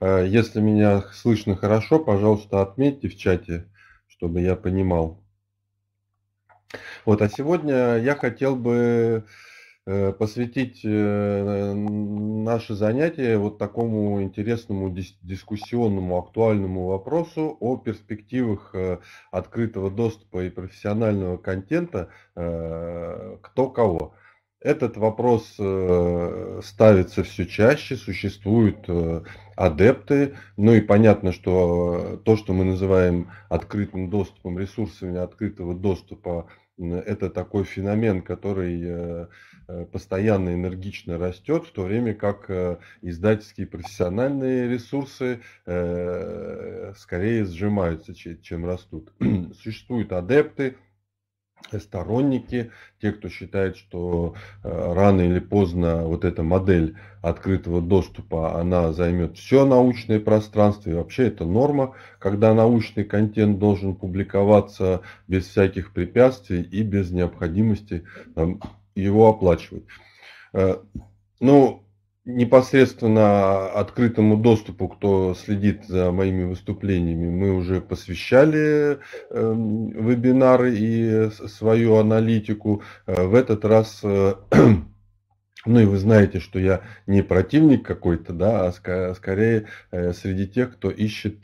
А, если меня слышно хорошо, пожалуйста, отметьте в чате, чтобы я понимал. Вот, а сегодня я хотел бы э, посвятить э, наше занятие вот такому интересному дискуссионному, актуальному вопросу о перспективах э, открытого доступа и профессионального контента кто кого. Этот вопрос э, ставится все чаще, существуют э, адепты, ну и понятно, что э, то, что мы называем открытым доступом, ресурсами открытого доступа, это такой феномен, который постоянно энергично растет, в то время как издательские профессиональные ресурсы скорее сжимаются, чем растут. Существуют адепты, Э, сторонники, те, кто считает, что э, рано или поздно вот эта модель открытого доступа, она займет все научное пространство, и вообще это норма, когда научный контент должен публиковаться без всяких препятствий и без необходимости его оплачивать. Э, ну, непосредственно открытому доступу, кто следит за моими выступлениями, мы уже посвящали эм, вебинары и свою аналитику. Э, в этот раз э, ну и вы знаете, что я не противник какой-то, да, а скорее э, среди тех, кто ищет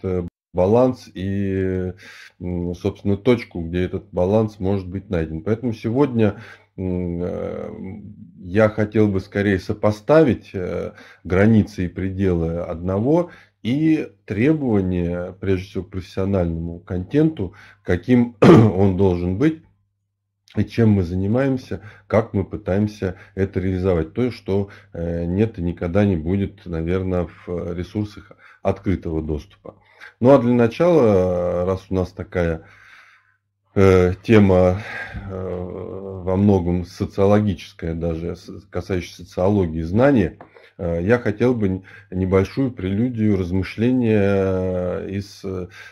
баланс и, собственно, точку, где этот баланс может быть найден. Поэтому сегодня Э, я хотел бы скорее сопоставить э, границы и пределы одного и требования, прежде всего, к профессиональному контенту, каким он должен быть и чем мы занимаемся, как мы пытаемся это реализовать. То, что э, нет и никогда не будет, наверное, в ресурсах открытого доступа. Ну а для начала, раз у нас такая Э, тема э, во многом социологическая, даже касающаяся социологии знания, э, я хотел бы небольшую прелюдию размышления из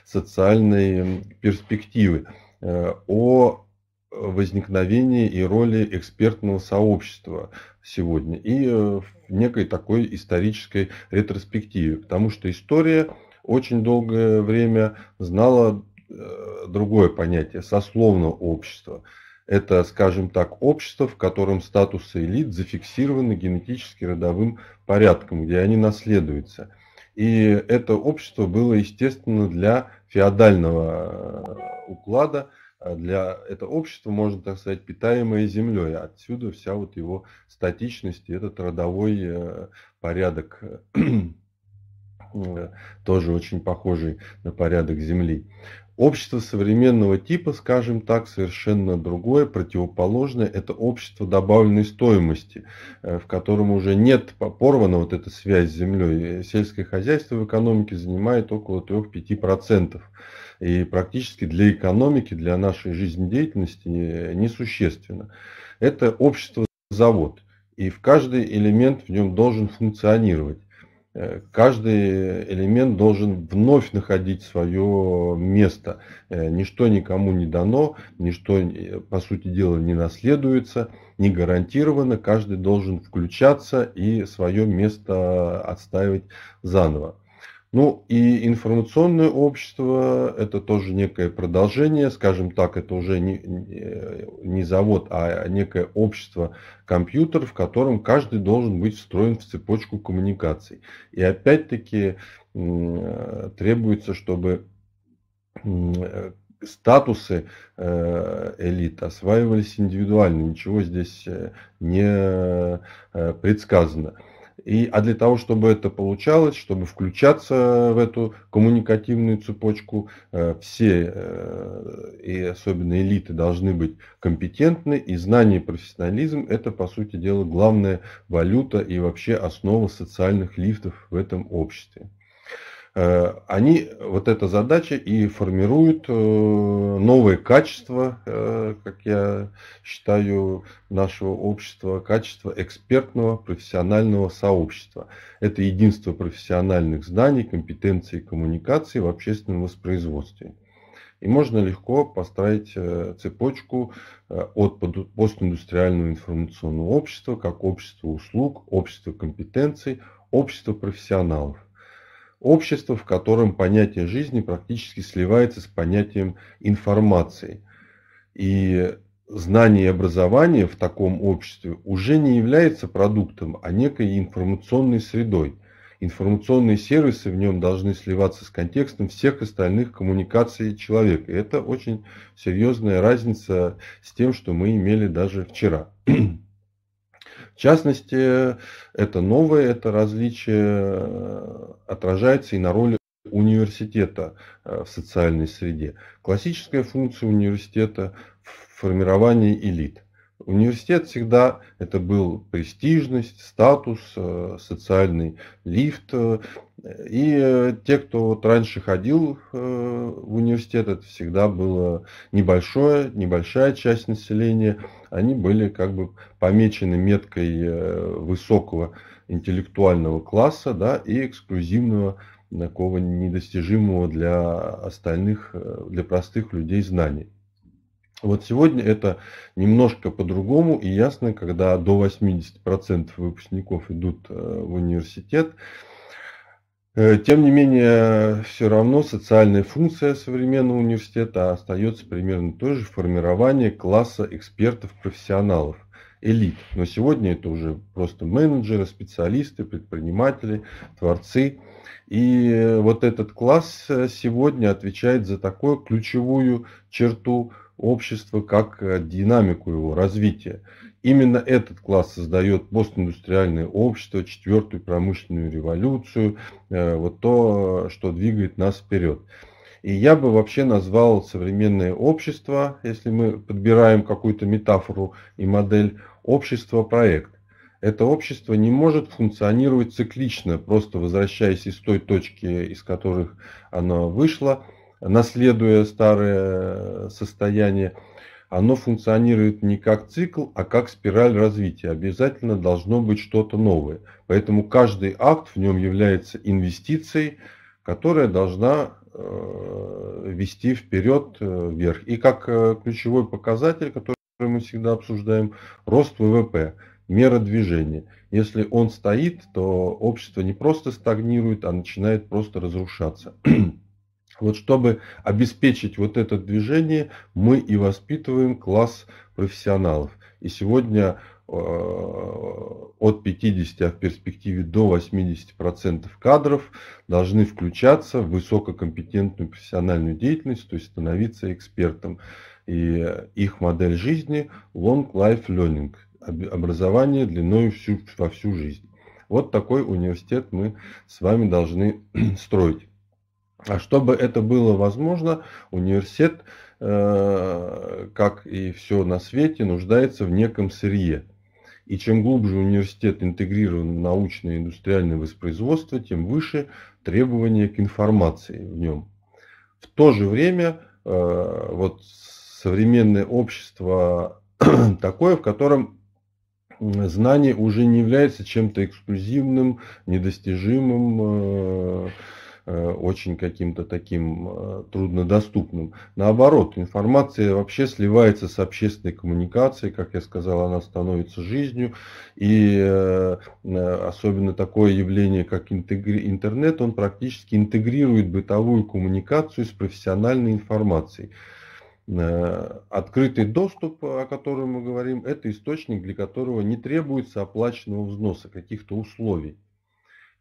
социальной перспективы о возникновении и роли экспертного сообщества сегодня и в некой такой исторической ретроспективе, потому что история очень долгое время знала Э, другое понятие – сословного общества. Это, скажем так, общество, в котором статусы элит зафиксированы генетически родовым порядком, где они наследуются. И это общество было, естественно, для феодального э, уклада, а для это общество, можно так сказать, питаемое землей. Отсюда вся вот его статичность и этот родовой э, порядок Э, тоже очень похожий на порядок Земли. Общество современного типа, скажем так, совершенно другое, противоположное. Это общество добавленной стоимости, э, в котором уже нет порвана вот эта связь с землей. Э, сельское хозяйство в экономике занимает около 3-5%. И практически для экономики, для нашей жизнедеятельности несущественно. Это общество-завод. И в каждый элемент в нем должен функционировать. Э, каждый элемент должен вновь находить свое место. Э, ничто никому не дано, ничто, э, по сути дела, не наследуется, не гарантировано. Каждый должен включаться и свое место отстаивать заново. Ну и информационное общество – это тоже некое продолжение, скажем так, это уже не, не завод, а некое общество компьютер, в котором каждый должен быть встроен в цепочку коммуникаций. И опять-таки требуется, чтобы статусы э, элит осваивались индивидуально, ничего здесь э, не э, предсказано. И, а для того, чтобы это получалось, чтобы включаться в эту коммуникативную цепочку, э, все э, и особенно элиты должны быть компетентны, и знание и профессионализм – это, по сути дела, главная валюта и вообще основа социальных лифтов в этом обществе. Э, они вот эта задача и формируют э, новые качества, э, как я считаю, нашего общества, качество экспертного профессионального сообщества. Это единство профессиональных знаний, компетенций и коммуникаций в общественном воспроизводстве. И можно легко построить цепочку от постиндустриального информационного общества, как общество услуг, общество компетенций, общество профессионалов общество, в котором понятие жизни практически сливается с понятием информации. И знание и образование в таком обществе уже не является продуктом, а некой информационной средой. Информационные сервисы в нем должны сливаться с контекстом всех остальных коммуникаций человека. И это очень серьезная разница с тем, что мы имели даже вчера. В частности, это новое, это различие э, отражается и на роли университета э, в социальной среде. Классическая функция университета – формирование элит – Университет всегда это был престижность, статус, э, социальный лифт. Э, и э, те, кто вот раньше ходил в университет, это всегда было небольшое, небольшая часть населения. Они были как бы помечены меткой высокого интеллектуального класса да, и эксклюзивного такого недостижимого для остальных, для простых людей знаний. Вот сегодня это немножко по-другому и ясно, когда до 80% выпускников идут э, в университет. Э, тем не менее, все равно социальная функция современного университета остается примерно той же формирование класса экспертов, профессионалов, элит. Но сегодня это уже просто менеджеры, специалисты, предприниматели, творцы. И э, вот этот класс сегодня отвечает за такую ключевую черту общества как э, динамику его развития. Именно этот класс создает постиндустриальное общество, четвертую промышленную революцию, э, вот то, что двигает нас вперед. И я бы вообще назвал современное общество, если мы подбираем какую-то метафору и модель, общество проект. Это общество не может функционировать циклично, просто возвращаясь из той точки, из которых оно вышло – наследуя старое э, состояние, оно функционирует не как цикл, а как спираль развития. Обязательно должно быть что-то новое. Поэтому каждый акт в нем является инвестицией, которая должна э, вести вперед, э, вверх. И как ключевой показатель, который мы всегда обсуждаем, рост ВВП, мера движения. Если он стоит, то общество не просто стагнирует, а начинает просто разрушаться. Вот чтобы обеспечить вот это движение, мы и воспитываем класс профессионалов. И сегодня э, от 50, а в перспективе до 80% кадров должны включаться в высококомпетентную профессиональную деятельность, то есть становиться экспертом. И их модель жизни – Long Life Learning – образование длиной всю, во всю жизнь. Вот такой университет мы с вами должны строить. А чтобы это было возможно, университет, э, как и все на свете, нуждается в неком сырье. И чем глубже университет интегрирован в научное и индустриальное воспроизводство, тем выше требования к информации в нем. В то же время э, вот современное общество такое, в котором знание уже не является чем-то эксклюзивным, недостижимым, э, Э, очень каким-то таким э, труднодоступным. Наоборот, информация вообще сливается с общественной коммуникацией, как я сказал, она становится жизнью. И э, особенно такое явление, как интернет, он практически интегрирует бытовую коммуникацию с профессиональной информацией. Открытый доступ, о котором мы говорим, это источник, для которого не требуется оплаченного взноса, каких-то условий.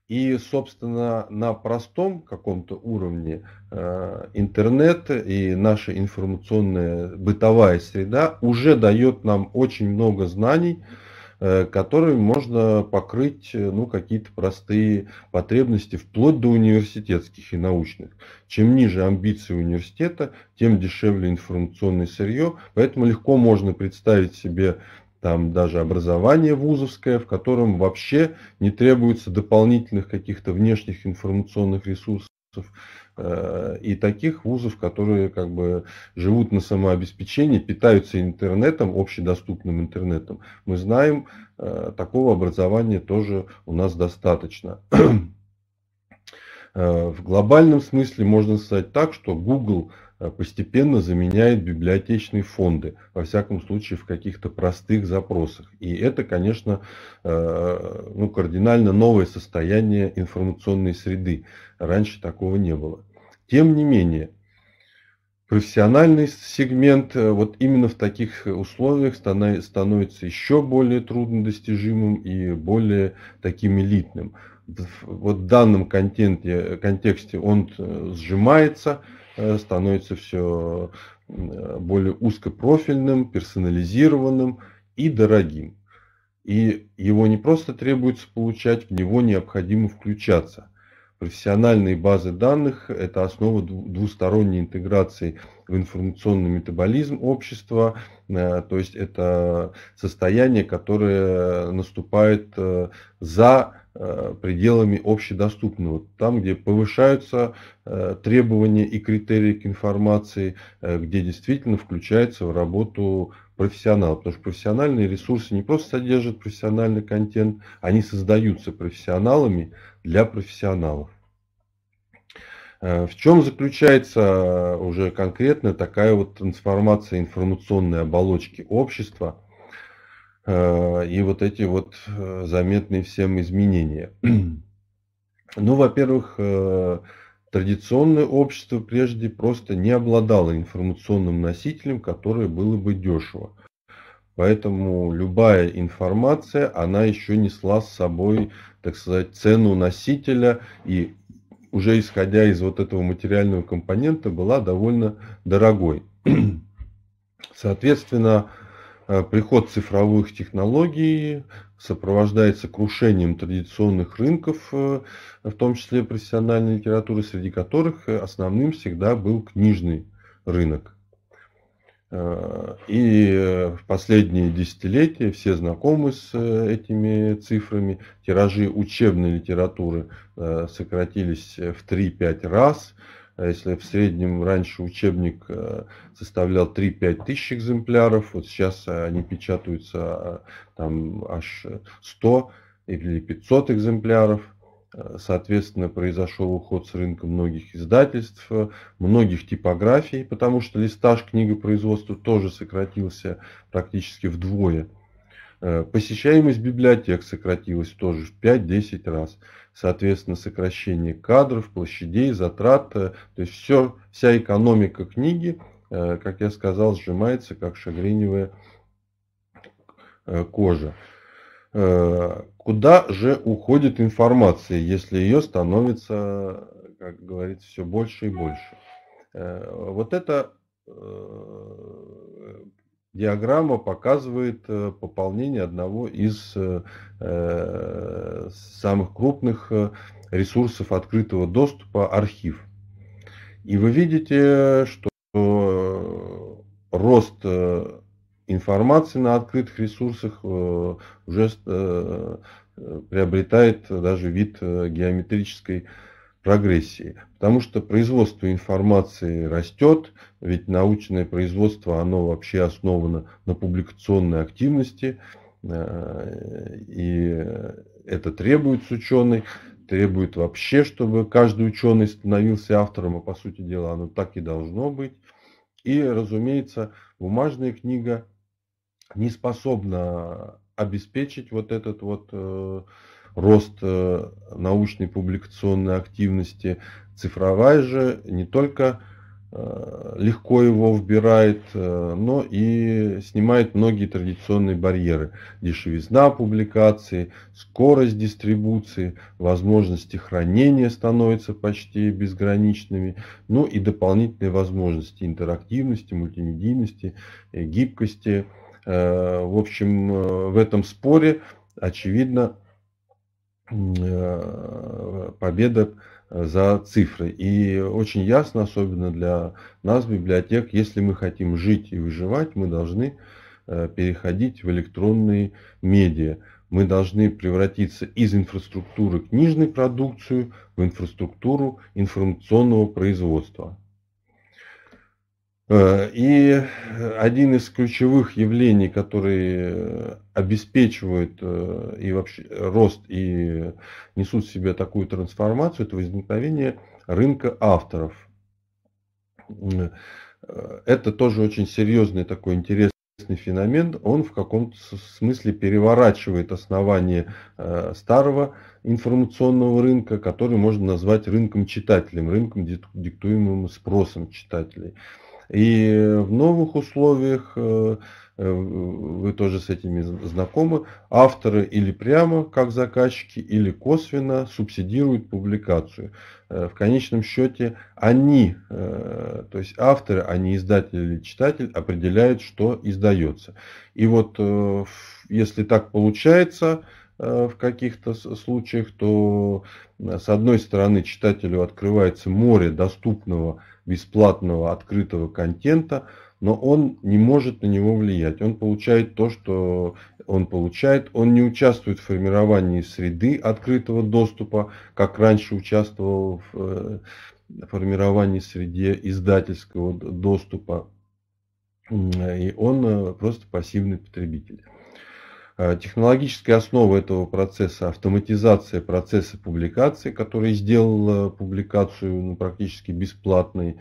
И, собственно, на простом каком-то уровне э, интернет и наша информационная бытовая среда уже дает нам очень много знаний, э, которые можно покрыть э, ну, какие-то простые потребности вплоть до университетских и научных. Чем ниже амбиции университета, тем дешевле информационное сырье. Поэтому легко можно представить себе там даже образование вузовское, в котором вообще не требуется дополнительных каких-то внешних информационных ресурсов э, и таких вузов, которые как бы живут на самообеспечении, питаются интернетом, общедоступным интернетом. Мы знаем, э, такого образования тоже у нас достаточно. Э, в глобальном смысле можно сказать так, что Google – Э, постепенно заменяет библиотечные фонды, во всяком случае в каких-то простых запросах. И это, конечно, э, ну, кардинально новое состояние информационной среды. Раньше такого не было. Тем не менее, профессиональный сегмент э, вот именно в таких условиях становится еще более труднодостижимым и более таким элитным. Вот в данном контенте, контексте он сжимается, Э, становится все э, более узкопрофильным, персонализированным и дорогим. И его не просто требуется получать, в него необходимо включаться. Профессиональные базы данных – это основа двусторонней интеграции в информационный метаболизм общества, э, то есть это состояние, которое наступает за Э, пределами общедоступного, там, где повышаются э, требования и критерии к информации, э, где действительно включается в работу профессионал, потому что профессиональные ресурсы не просто содержат профессиональный контент, они создаются профессионалами для профессионалов. В чем заключается уже конкретно такая вот трансформация информационной оболочки общества – Э, и вот эти вот э, заметные всем изменения. Ну, во-первых, э, традиционное общество прежде просто не обладало информационным носителем, который было бы дешево. Поэтому любая информация, она еще несла с собой, так сказать, цену носителя и уже исходя из вот этого материального компонента была довольно дорогой. Соответственно, Э, приход цифровых технологий сопровождается крушением традиционных рынков, э, в том числе профессиональной литературы, среди которых основным всегда был книжный рынок. Э, и в последние десятилетия все знакомы с этими цифрами. Тиражи учебной литературы сократились в 3-5 раз – а если в среднем раньше учебник э, составлял 3-5 тысяч экземпляров, вот сейчас э, они печатаются э, там аж 100 или 500 экземпляров. Соответственно, произошел уход с рынка многих издательств, многих типографий, потому что листаж книгопроизводства тоже сократился практически вдвое. Э, посещаемость библиотек сократилась тоже в 5-10 раз. Соответственно, сокращение кадров, площадей, затрат. Э, то есть все, вся экономика книги, э, как я сказал, сжимается, как шагреневая кожа. Куда же уходит информация, если ее становится, как говорится, все больше и больше? Вот это диаграмма показывает э, пополнение одного из э, э, самых крупных ресурсов открытого доступа архив. И вы видите, что рост информации на открытых ресурсах уже приобретает даже вид геометрической прогрессии. Потому что производство информации растет, ведь научное производство, оно вообще основано на публикационной активности, э, и это требует с требует вообще, чтобы каждый ученый становился автором, а по сути дела оно так и должно быть. И, разумеется, бумажная книга не способна обеспечить вот этот вот э, рост э, научной публикационной активности. Цифровая же не только э, легко его вбирает, э, но и снимает многие традиционные барьеры. Дешевизна публикации, скорость дистрибуции, возможности хранения становятся почти безграничными, ну и дополнительные возможности интерактивности, мультимедийности, гибкости. В общем, в этом споре, очевидно, Э, победа э, за цифры. И очень ясно, особенно для нас, библиотек, если мы хотим жить и выживать, мы должны э, переходить в электронные медиа. Мы должны превратиться из инфраструктуры книжной продукции в инфраструктуру информационного производства. Э, и э, один из ключевых явлений, которые обеспечивают э, и вообще рост и несут в себе такую трансформацию, это возникновение рынка авторов. Это тоже очень серьезный такой интересный феномен, он в каком-то смысле переворачивает основание старого информационного рынка, который можно назвать рынком читателем, рынком диктуемым спросом читателей. И в новых условиях, э, э, вы тоже с этими знакомы, авторы или прямо, как заказчики, или косвенно субсидируют публикацию. Э, в конечном счете они, то есть авторы, а не издатель или читатель, определяют, что издается. И вот если так получается, в каких-то случаях, то с одной стороны читателю открывается море доступного бесплатного открытого контента, но он не может на него влиять. Он получает то, что он получает. Он не участвует в формировании среды открытого доступа, как раньше участвовал в э, формировании среде издательского доступа. И он э, просто пассивный потребитель. Э, Технологическая основа этого процесса – автоматизация процесса публикации, который сделал э, публикацию ну, практически бесплатной,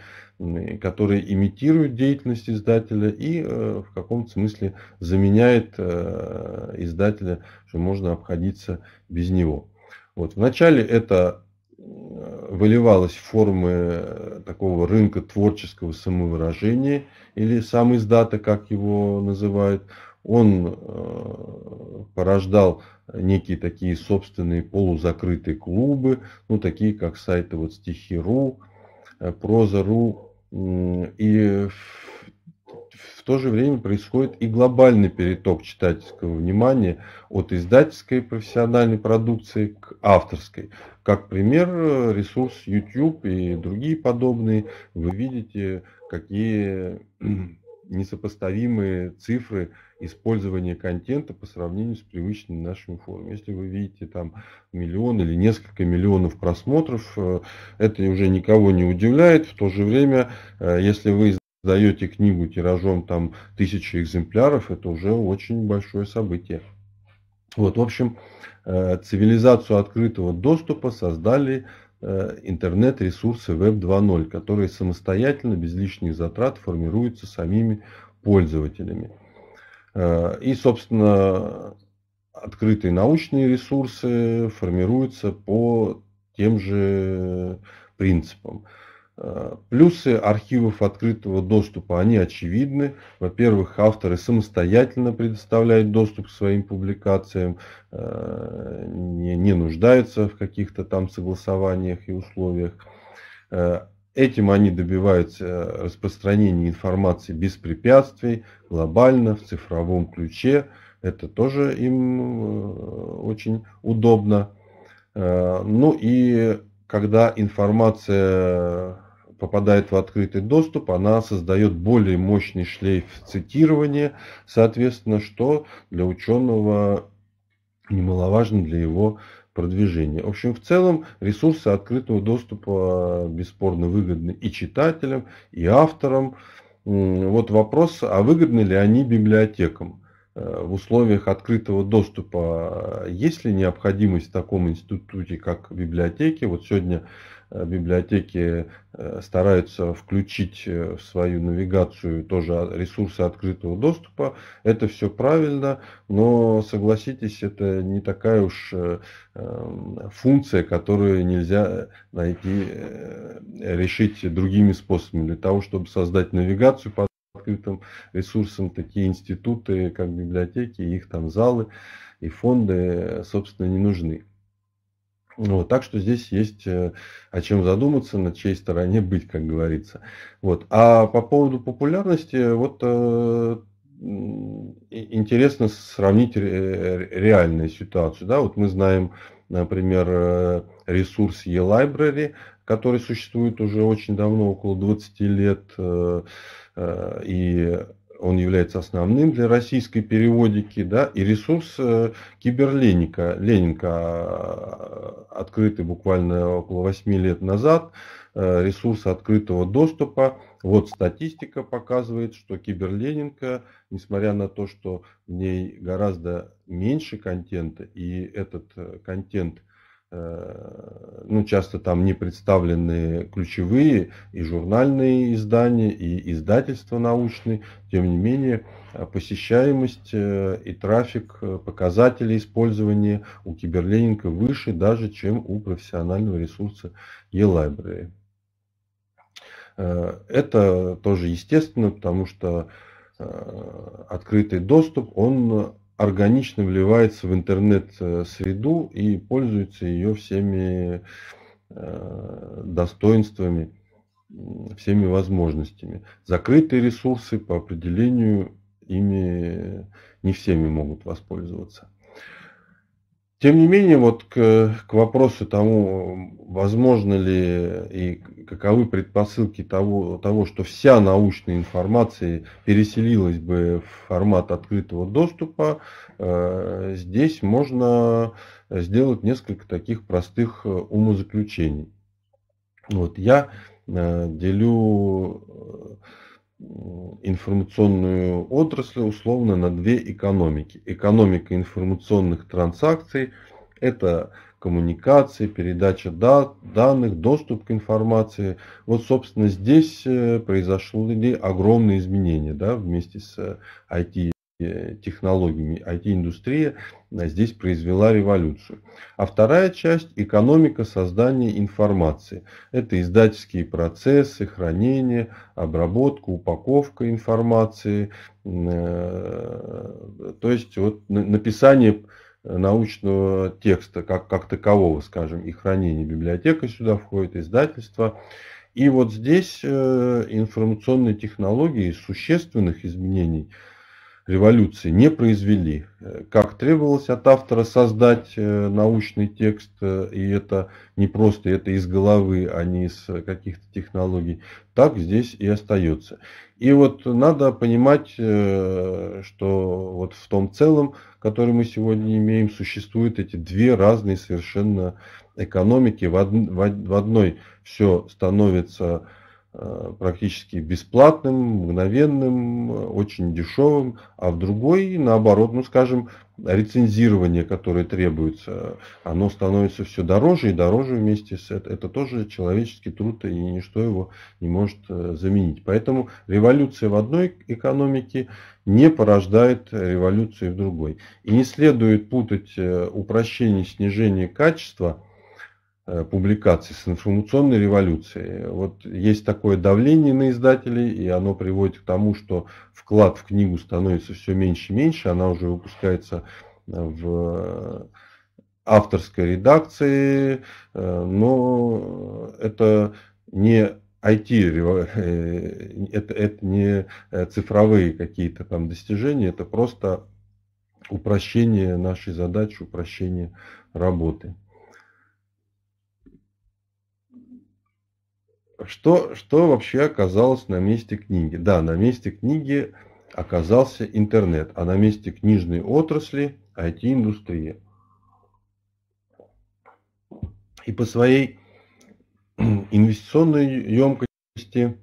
который имитирует деятельность издателя и э, в каком-то смысле заменяет издателя, что можно обходиться без него. Вот. Вначале это выливалось в формы такого рынка творческого самовыражения или сам издата, как его называют – он э, порождал некие такие собственные полузакрытые клубы, ну, такие как сайты вот стихи.ру, э, проза.ру. И в то же время происходит и глобальный переток читательского внимания от издательской профессиональной продукции к авторской. Как пример, э, ресурс YouTube и другие подобные, вы видите, какие несопоставимые цифры использования контента по сравнению с привычной нашими формами. Если вы видите там миллион или несколько миллионов просмотров, э, это уже никого не удивляет. В то же время, э, если вы издаете книгу тиражом там тысячи экземпляров, это уже очень большое событие. Вот, в общем, э, цивилизацию открытого доступа создали Э, интернет-ресурсы Web 2.0, которые самостоятельно, без лишних затрат, формируются самими пользователями. Э, и, собственно, открытые научные ресурсы формируются по тем же принципам. Плюсы архивов открытого доступа, они очевидны. Во-первых, авторы самостоятельно предоставляют доступ к своим публикациям, э, не, нуждаются в каких-то там согласованиях и условиях. Э, этим они добиваются э, распространения информации без препятствий, глобально, в цифровом ключе. Это тоже им очень удобно. Ну и когда информация попадает в открытый доступ, она создает более мощный шлейф цитирования, соответственно, что для ученого немаловажно для его продвижения. В общем, в целом ресурсы открытого доступа бесспорно выгодны и читателям, и авторам. Вот вопрос, а выгодны ли они библиотекам? Э, в условиях открытого доступа э, есть ли необходимость в таком институте, как библиотеки? Вот сегодня Э, библиотеки э, стараются включить э, в свою навигацию тоже а, ресурсы открытого доступа. Это все правильно, но согласитесь, это не такая уж эм, функция, которую нельзя найти, решить другими способами. Для того, чтобы создать навигацию по открытым ресурсам, такие институты, как библиотеки, их там залы и фонды, собственно, не нужны. Вот, так что здесь есть э, о чем задуматься, на чьей стороне быть, как говорится. Вот. А по поводу популярности, вот э, интересно сравнить э, ре реальную ситуацию. Да? Вот мы знаем, например, э, ресурс e-library, который существует уже очень давно, около 20 лет, э, э, и он является основным для российской переводики, да, и ресурс э, Киберленика, Ленинка, э, открытый буквально около 8 лет назад, э, ресурс открытого доступа. Вот статистика показывает, что Киберленинка, несмотря на то, что в ней гораздо меньше контента, и этот контент – Э, ну, часто там не представлены ключевые и журнальные издания, и издательства научные. Тем не менее, э, посещаемость э, и трафик, показатели использования у Киберленинка выше даже, чем у профессионального ресурса e-library. Это тоже естественно, потому что открытый доступ, он органично вливается в интернет-среду и пользуется ее всеми э, достоинствами, всеми возможностями. Закрытые ресурсы по определению ими не всеми могут воспользоваться. Тем не менее, вот к, к вопросу тому, возможно ли и каковы предпосылки того, того, что вся научная информация переселилась бы в формат открытого доступа, э, здесь можно сделать несколько таких простых э, умозаключений. Вот, я э, делю информационную отрасль условно на две экономики. Экономика информационных транзакций – это коммуникации, передача дат, данных, доступ к информации. Вот, собственно, здесь э, произошли огромные изменения да, вместе с IT э, э, технологиями. IT-индустрия здесь произвела революцию. А вторая часть – экономика создания информации. Это издательские процессы, хранение, обработка, упаковка информации. То есть вот написание научного текста как, как такового, скажем, и хранение библиотека сюда входит, издательство. И вот здесь э, информационные технологии существенных изменений – революции не произвели. Э, как требовалось от автора создать э, научный текст, э, и это не просто это из головы, а не из каких-то технологий, так здесь и остается. И вот надо понимать, что вот в том целом, который мы сегодня имеем, существуют эти две разные совершенно экономики. В, одной все становится Э, практически бесплатным, мгновенным, очень дешевым, а в другой, наоборот, ну скажем, рецензирование, которое требуется, оно становится все дороже и дороже вместе с это. Это тоже человеческий труд, и ничто его не может э, заменить. Поэтому революция в одной экономике не порождает революции в другой. И не следует путать э, упрощение, снижение качества – Э, публикаций, с информационной революцией. Вот есть такое давление на издателей, и оно приводит к тому, что вклад в книгу становится все меньше и меньше, она уже выпускается э, в э, авторской редакции, но это не IT, это, это не цифровые какие-то там достижения, это просто упрощение нашей задачи, упрощение работы. что, что вообще оказалось на месте книги? Да, на месте книги оказался интернет, а на месте книжной отрасли IT-индустрия. И по своей инвестиционной емкости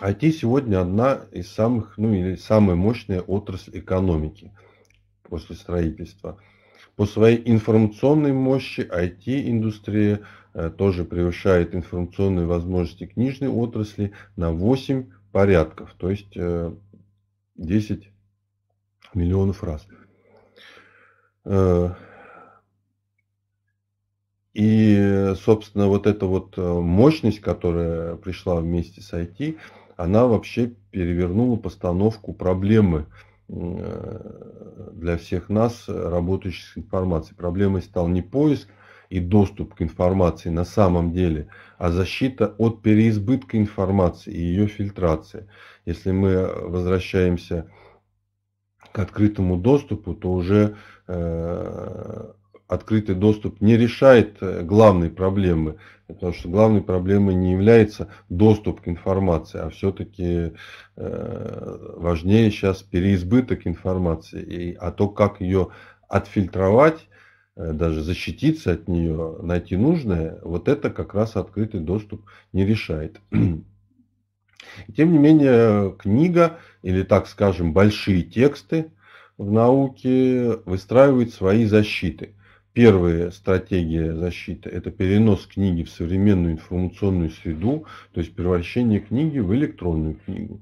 IT сегодня одна из самых, ну или самая мощная отрасль экономики после строительства. По своей информационной мощи IT-индустрия – Э, тоже превышает информационные возможности книжной отрасли на 8 порядков, то есть 10 э, миллионов раз. Э, и, собственно, вот эта вот мощность, которая пришла вместе с IT, она вообще перевернула постановку проблемы для всех нас, работающих с информацией. Проблемой стал не поиск, и доступ к информации на самом деле, а защита от переизбытка информации и ее фильтрации. Если мы э, возвращаемся к открытому доступу, то уже э, открытый доступ не решает э, главной проблемы, потому что главной проблемой не является доступ к информации, а все-таки э, важнее сейчас переизбыток информации, и, а то, как ее отфильтровать Э, даже защититься от нее, найти нужное, вот это как раз открытый доступ не решает. тем не менее, книга, или так скажем, большие тексты в науке выстраивают свои защиты. Первая стратегия защиты – это перенос книги в современную информационную среду, то есть превращение книги в электронную книгу.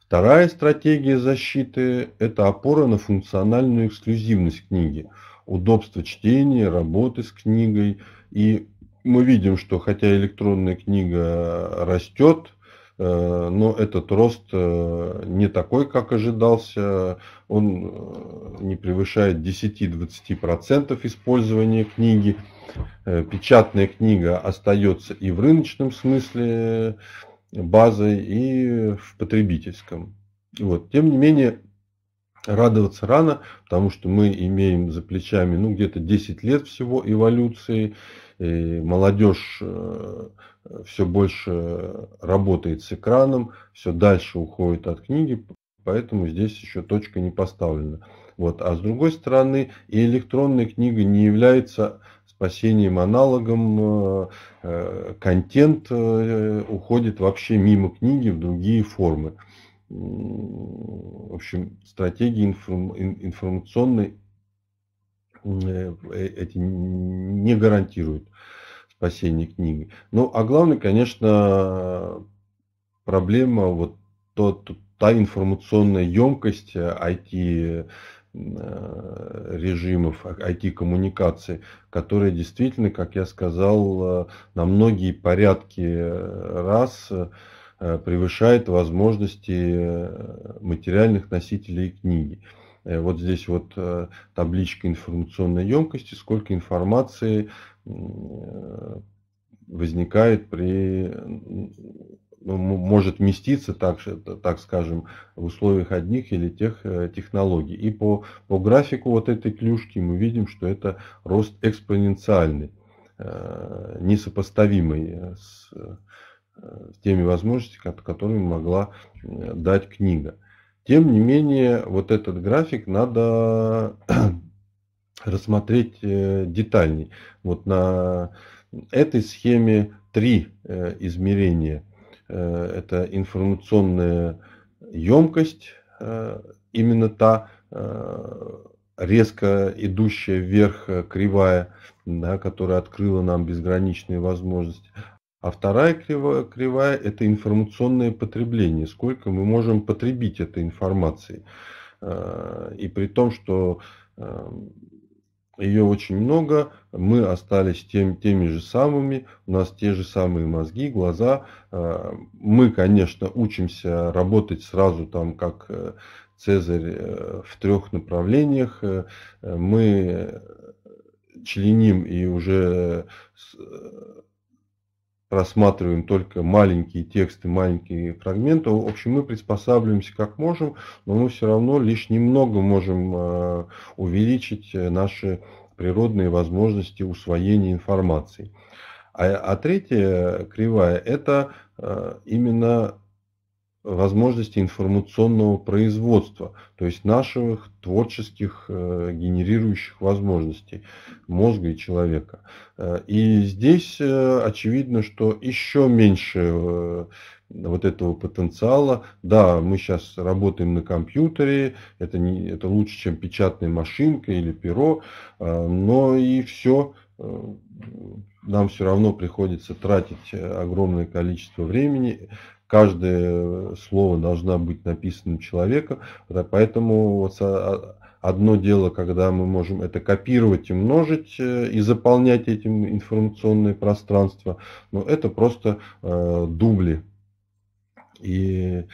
Вторая стратегия защиты – это опора на функциональную эксклюзивность книги – удобство чтения, работы с книгой. И мы видим, что хотя электронная книга растет, э, но этот рост э, не такой, как ожидался. Он э, не превышает 10-20% использования книги. Печатная книга остается и в рыночном смысле базой, и в потребительском. Вот. Тем не менее, радоваться рано, потому что мы имеем за плечами ну, где-то 10 лет всего эволюции. И молодежь э, все больше работает с экраном, все дальше уходит от книги, поэтому здесь еще точка не поставлена. Вот. А с другой стороны, и электронная книга не является спасением аналогом, э, э, контент уходит вообще мимо книги в другие формы в общем, стратегии информ, информационной э, э, эти не гарантируют спасение книги. Ну, а главное, конечно, проблема вот тот, та информационная емкость IT э, режимов IT-коммуникации, а, которые действительно, как я сказал, на многие порядки раз Э, превышает возможности э, материальных носителей книги. Э, вот здесь вот табличка информационной емкости, сколько информации возникает при ну, может вместиться, так, так скажем, в условиях одних или тех технологий. И по, по графику вот этой клюшки мы видим, что это рост экспоненциальный, несопоставимый с с теми возможностями, которые могла э, дать книга. Тем не менее, вот этот график надо рассмотреть э, детальней. Вот на этой схеме три э, измерения. Это информационная емкость, именно та резко идущая вверх кривая, да, которая открыла нам безграничные возможности. А вторая кривая, кривая – это информационное потребление. Сколько мы можем потребить этой информации. Э, и при том, что э, ее очень много, мы остались тем, теми же самыми, у нас те же самые мозги, глаза. Э, мы, конечно, учимся работать сразу там, как Цезарь в трех направлениях. Мы членим и уже рассматриваем только маленькие тексты, маленькие фрагменты. В общем, мы приспосабливаемся как можем, но мы все равно лишь немного можем э, увеличить э, наши природные возможности усвоения информации. А, а третья э, кривая – это именно возможности информационного производства, то есть наших творческих э, генерирующих возможностей мозга и человека. Э, и здесь э, очевидно, что еще меньше вот этого потенциала. Да, мы сейчас работаем на компьютере, это, не, это лучше, чем печатная машинка или перо, но и все нам все равно приходится тратить огромное количество времени, каждое э, слово должна быть написано человеком, поэтому вот а, одно дело, когда мы можем это копировать и множить э, и заполнять этим информационное пространство, но это просто э, дубли и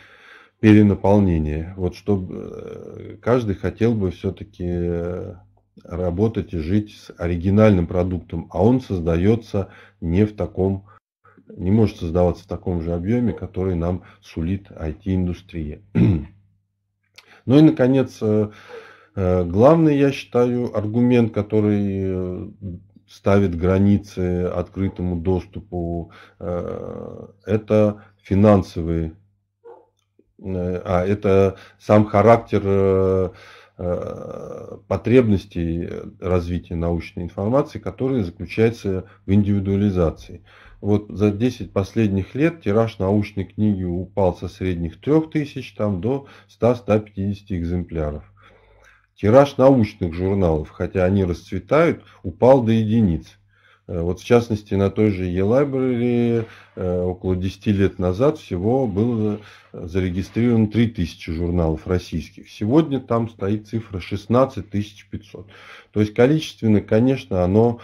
перенаполнение. Вот чтобы каждый хотел бы все-таки работать и жить с оригинальным продуктом, а он создается не в таком не может создаваться в таком же объеме, который нам сулит IT-индустрия. Ну и, наконец, э, э, главный, я считаю, аргумент, который э, ставит границы открытому доступу, это финансовые, а это сам характер потребностей развития научной информации, который заключается в индивидуализации вот за 10 последних лет тираж научной книги упал со средних 3000 там, до 100-150 экземпляров. Тираж научных журналов, хотя они расцветают, упал до единиц. Э, вот в частности на той же e-library э, около 10 лет назад всего было э, зарегистрировано 3000 журналов российских. Сегодня там стоит цифра 16500. То есть количественно, конечно, оно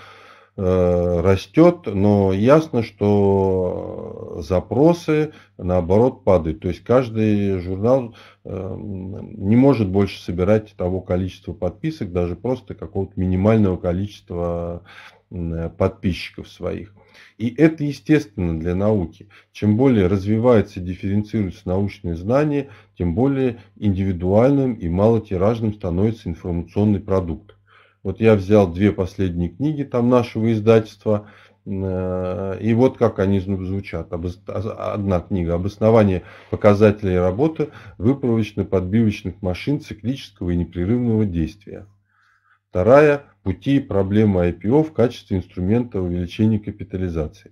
Э, растет, но ясно, что запросы наоборот падают. То есть каждый журнал э, не может больше собирать того количества подписок, даже просто какого-то минимального количества э, подписчиков своих. И это естественно для науки. Чем более развивается и дифференцируется научное знание, тем более индивидуальным и малотиражным становится информационный продукт. Вот я взял две последние книги там нашего издательства, э, и вот как они звучат. А, одна книга «Обоснование показателей работы выправочно-подбивочных машин циклического и непрерывного действия». Вторая «Пути и проблемы IPO в качестве инструмента увеличения капитализации»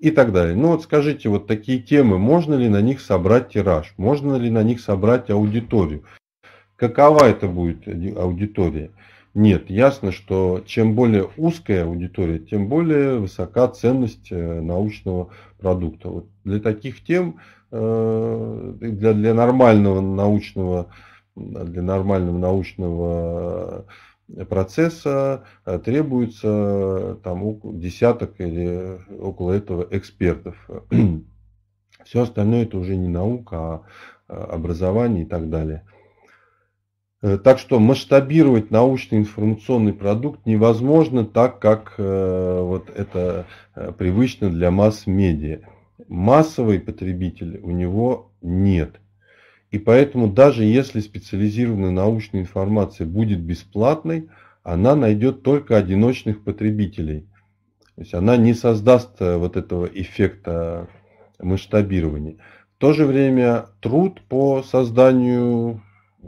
и так далее. Ну вот скажите, вот такие темы, можно ли на них собрать тираж? Можно ли на них собрать аудиторию? Какова это будет э, аудитория? Нет, ясно, что чем более узкая аудитория, тем более высока ценность э, научного продукта. Вот для таких тем, э, для, для нормального научного, для нормального научного э, процесса требуется там десяток или около этого экспертов. Все остальное это уже не наука, а образование и так далее. Э, так что масштабировать научно информационный продукт невозможно так, как э, вот это э, привычно для масс-медиа. Массовый потребитель у него нет. И поэтому даже если специализированная научная информация будет бесплатной, она найдет только одиночных потребителей. То есть она не создаст вот этого эффекта масштабирования. В то же время труд по созданию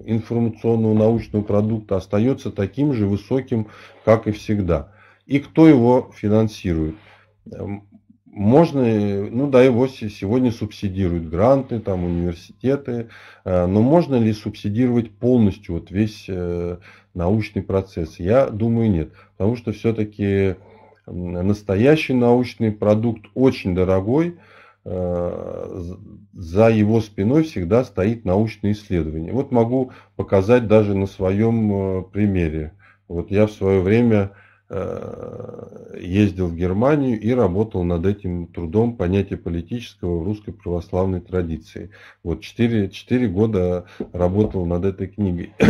информационного научного продукта остается таким же высоким, как и всегда. И кто его финансирует? Эм, можно, ну да, его сегодня субсидируют гранты, там университеты, э, но можно ли субсидировать полностью вот весь э, научный процесс? Я думаю, нет, потому что все-таки настоящий научный продукт очень дорогой, Э, за его спиной всегда стоит научное исследование. Вот могу показать даже на своем э, примере. Вот я в свое время э, ездил в Германию и работал над этим трудом понятия политического в русской православной традиции. Вот 4, 4 года работал над этой книгой.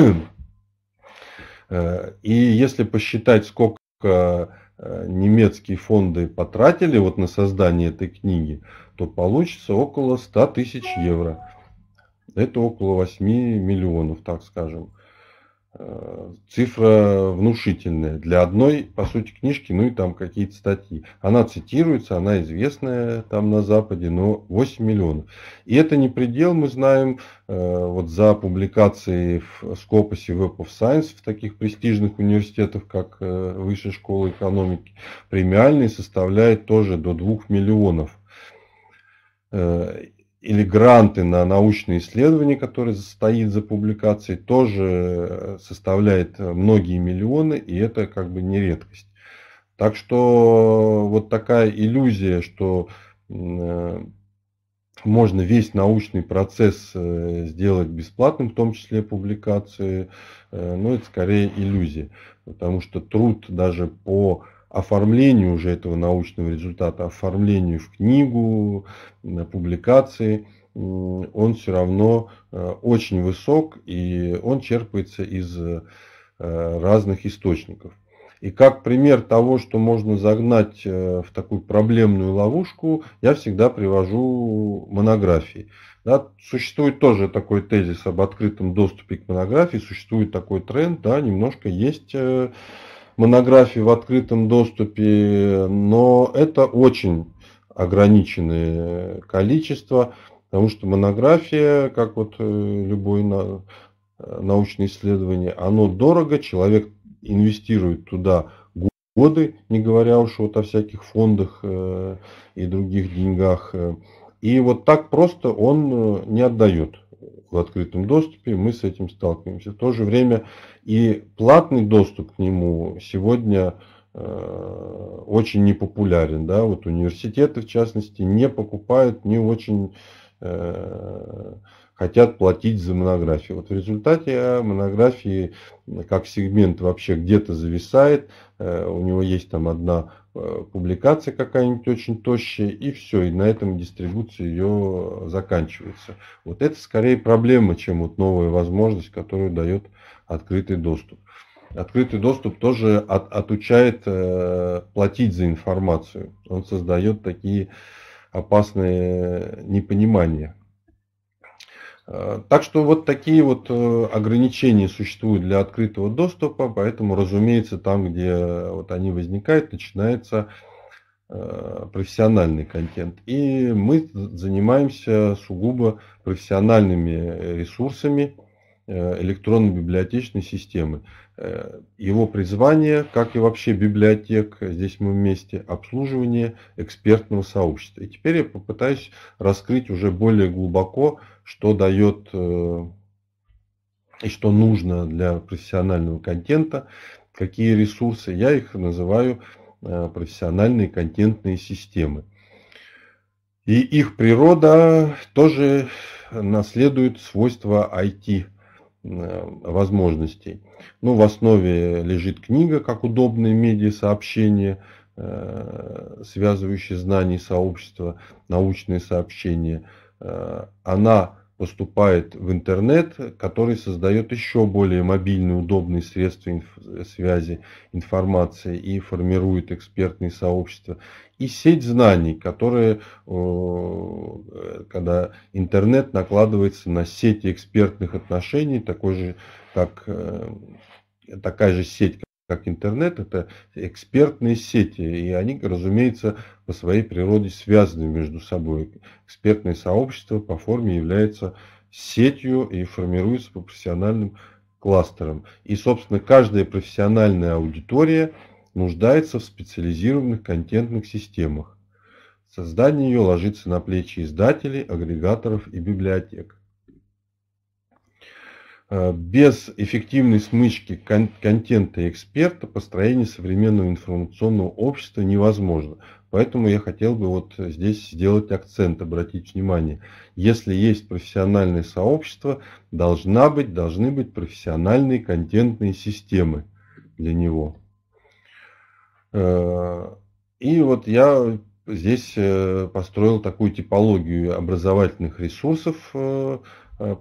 И если посчитать, сколько немецкие фонды потратили вот на создание этой книги, то получится около 100 тысяч евро. Это около 8 миллионов, так скажем. Э, цифра внушительная для одной, по сути, книжки, ну и там какие-то статьи. Она цитируется, она известная там на Западе, но 8 миллионов. И это не предел, мы знаем, э, вот за публикации в Scopus и Web of Science в таких престижных университетах, как э, Высшая школа экономики, премиальный составляет тоже до 2 миллионов Э, или гранты на научные исследования, которые стоит за публикацией, тоже э, составляет многие миллионы, и это как бы не редкость. Так что вот такая иллюзия, что э, можно весь научный процесс сделать бесплатным, в том числе публикации, но ну, это скорее иллюзия, потому что труд даже по оформлению уже этого научного результата, оформлению в книгу, на публикации, он все равно э, очень высок и он черпается из э, разных источников. И как пример того, что можно загнать э, в такую проблемную ловушку, я всегда привожу монографии. Да, существует тоже такой тезис об открытом доступе к монографии, существует такой тренд, да, немножко есть монографии в открытом доступе, но это очень ограниченное количество, потому что монография, как вот э, любое э, научное исследование, оно дорого, человек инвестирует туда годы, не говоря уж вот о всяких фондах э, и других деньгах. И вот так просто он не отдает в открытом доступе, мы с этим сталкиваемся. В то же время и платный доступ к нему сегодня э, очень непопулярен. Да? Вот университеты, в частности, не покупают, не очень э, хотят платить за монографии. Вот в результате монографии как сегмент вообще где-то зависает. Э, у него есть там одна Э, публикация какая-нибудь очень тощая, и все, и на этом дистрибуция ее э, заканчивается. Вот это скорее проблема, чем вот новая возможность, которую дает открытый доступ. Открытый доступ тоже от, отучает э, платить за информацию. Он создает такие опасные э, непонимания Э, так что вот такие вот э, ограничения существуют для открытого доступа, поэтому, разумеется, там, где вот они возникают, начинается э, профессиональный контент. И мы занимаемся сугубо профессиональными ресурсами, Э, электронной библиотечной системы. Э, его призвание, как и вообще библиотек, здесь мы вместе, обслуживание экспертного сообщества. И теперь я попытаюсь раскрыть уже более глубоко, что дает э, и что нужно для профессионального контента, какие ресурсы. Я их называю профессиональные контентные системы. И их природа тоже наследует свойства IT Э, возможностей. Ну, в основе лежит книга, как удобные медиа сообщения, э, связывающие знания сообщества, научные сообщения. Э, она поступает в интернет, который создает еще более мобильные, удобные средства инф связи, информации и формирует экспертные сообщества. И сеть знаний, которая, э, когда интернет накладывается на сети экспертных отношений, такой же, как, э, такая же сеть, как интернет, это экспертные сети, и они, разумеется, по своей природе связаны между собой. Экспертное сообщество по форме является сетью и формируется по профессиональным кластерам. И, собственно, каждая профессиональная аудитория нуждается в специализированных контентных системах. Создание ее ложится на плечи издателей, агрегаторов и библиотек. Э, без эффективной смычки кон контента эксперта построение современного информационного общества невозможно. Поэтому я хотел бы вот здесь сделать акцент, обратить внимание. Если есть профессиональное сообщество, должна быть, должны быть профессиональные контентные системы для него. Э, и вот я здесь э, построил такую типологию образовательных ресурсов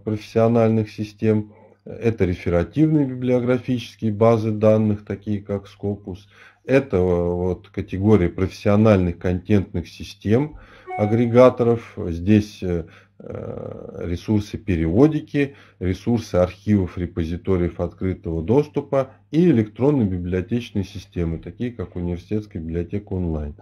профессиональных систем это реферативные библиографические базы данных, такие как Scopus, это э, вот категория профессиональных контентных систем агрегаторов, здесь э, э, ресурсы периодики, ресурсы архивов, репозиториев открытого доступа и электронные библиотечные системы, такие как университетская библиотека онлайн.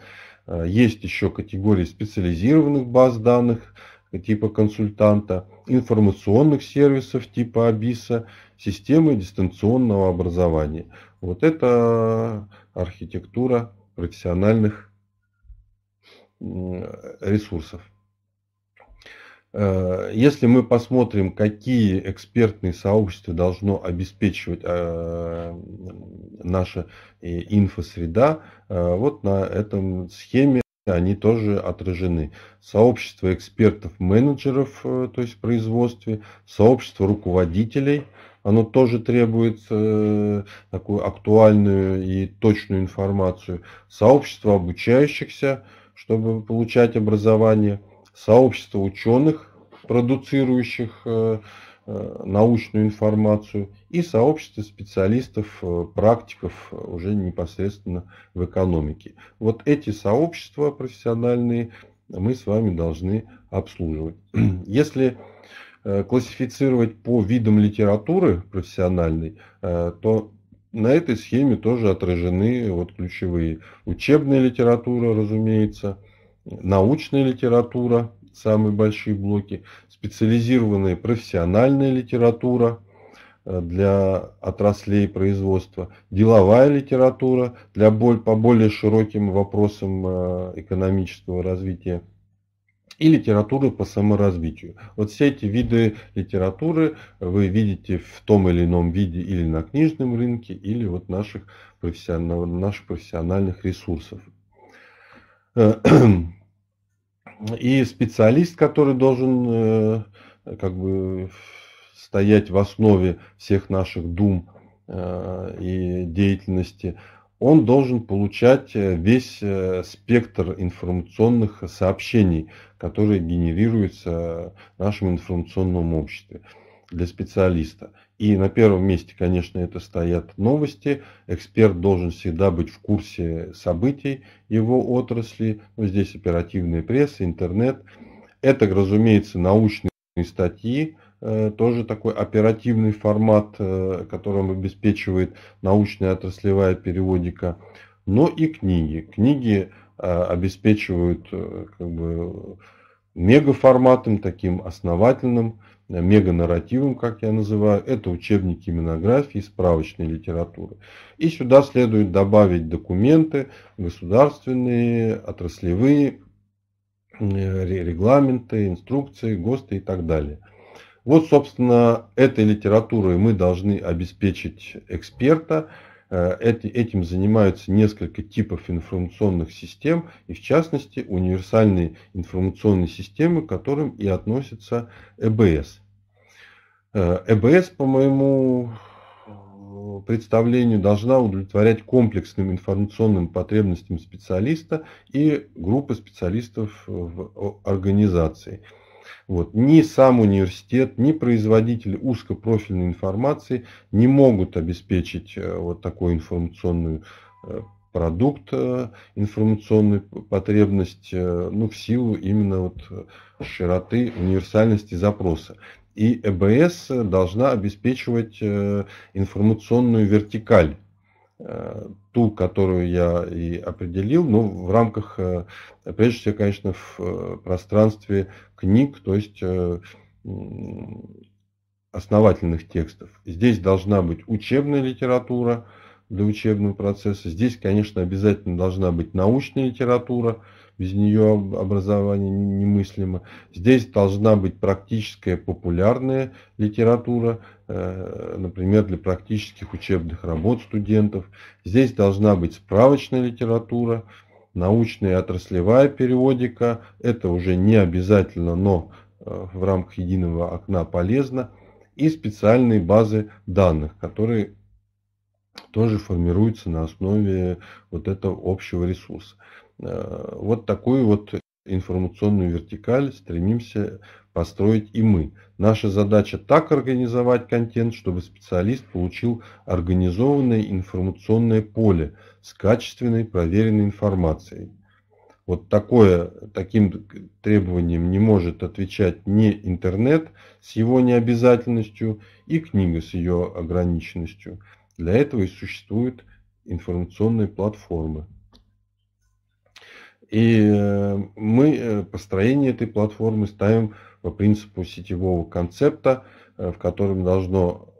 Есть еще категории специализированных баз данных, Э, типа консультанта, информационных сервисов типа Абиса, системы дистанционного образования. Вот это архитектура профессиональных э, ресурсов. Э, если мы посмотрим, какие экспертные сообщества должно обеспечивать наша инфосреда, вот на этом схеме они тоже отражены. Сообщество экспертов-менеджеров, э, то есть в производстве, сообщество руководителей, оно тоже требует э, такую актуальную и точную информацию. Сообщество обучающихся, чтобы получать образование. Сообщество ученых, продуцирующих э, Э, научную информацию и сообщество специалистов, э, практиков э, уже непосредственно в экономике. Вот эти сообщества профессиональные мы с вами должны обслуживать. Если классифицировать по видам литературы профессиональной, то на этой схеме тоже отражены вот ключевые учебная литература, разумеется, научная литература, самые большие блоки, специализированная профессиональная литература э, для отраслей производства, деловая литература для по более широким вопросам э, экономического развития и литературы по саморазвитию. Вот все эти виды литературы вы видите в том или ином виде или на книжном рынке, или вот наших, профессионал, наших профессиональных ресурсов. Э, и специалист, который должен э, как бы стоять в основе всех наших дум э, и деятельности, он должен получать э, весь спектр информационных сообщений, которые генерируются в нашем информационном обществе для специалиста. И на первом месте, конечно, это стоят новости. Эксперт должен всегда быть в курсе событий его отрасли. Ну, здесь оперативная пресса, интернет. Это, разумеется, научные статьи, э, тоже такой оперативный формат, э, которым обеспечивает научная отраслевая переводика, но и книги. Книги э, обеспечивают как бы, мегаформатным таким основательным, э, меганарративом, как я называю. Это учебники именографии, справочной литературы. И сюда следует добавить документы, государственные, отраслевые, э, регламенты, инструкции, ГОСТы и так далее. Вот, собственно, этой литературой мы должны обеспечить эксперта, Э, этим занимаются несколько типов информационных систем, и в частности универсальные информационные системы, к которым и относится ЭБС. ЭБС, э по моему э, представлению, должна удовлетворять комплексным информационным потребностям специалиста и группы специалистов в организации – вот. Ни сам университет, ни производители узкопрофильной информации не могут обеспечить э, вот такой информационный э, продукт, э, информационную потребность, ну, в силу именно вот широты универсальности запроса. И ЭБС должна обеспечивать информационную вертикаль Э, ту, которую я и определил, но ну, в рамках, э, прежде всего, конечно, в э, пространстве книг, то есть основательных текстов. Здесь должна быть учебная литература для учебного процесса, здесь, конечно, обязательно должна быть научная литература, без нее образование немыслимо. Здесь должна быть практическая популярная литература, э, например, для практических учебных работ студентов. Здесь должна быть справочная литература, научная отраслевая периодика. Это уже не обязательно, но э, в рамках единого окна полезно. И специальные базы данных, которые тоже формируются на основе вот этого общего ресурса. Э, вот такую вот информационную вертикаль стремимся построить и мы. Наша задача так организовать контент, чтобы специалист получил организованное информационное поле с качественной проверенной информацией. Вот такое, таким требованиям не может отвечать ни интернет с его необязательностью и книга с ее ограниченностью. Для этого и существуют информационные платформы. И э, мы э, построение этой платформы ставим по принципу сетевого концепта, э, в котором должно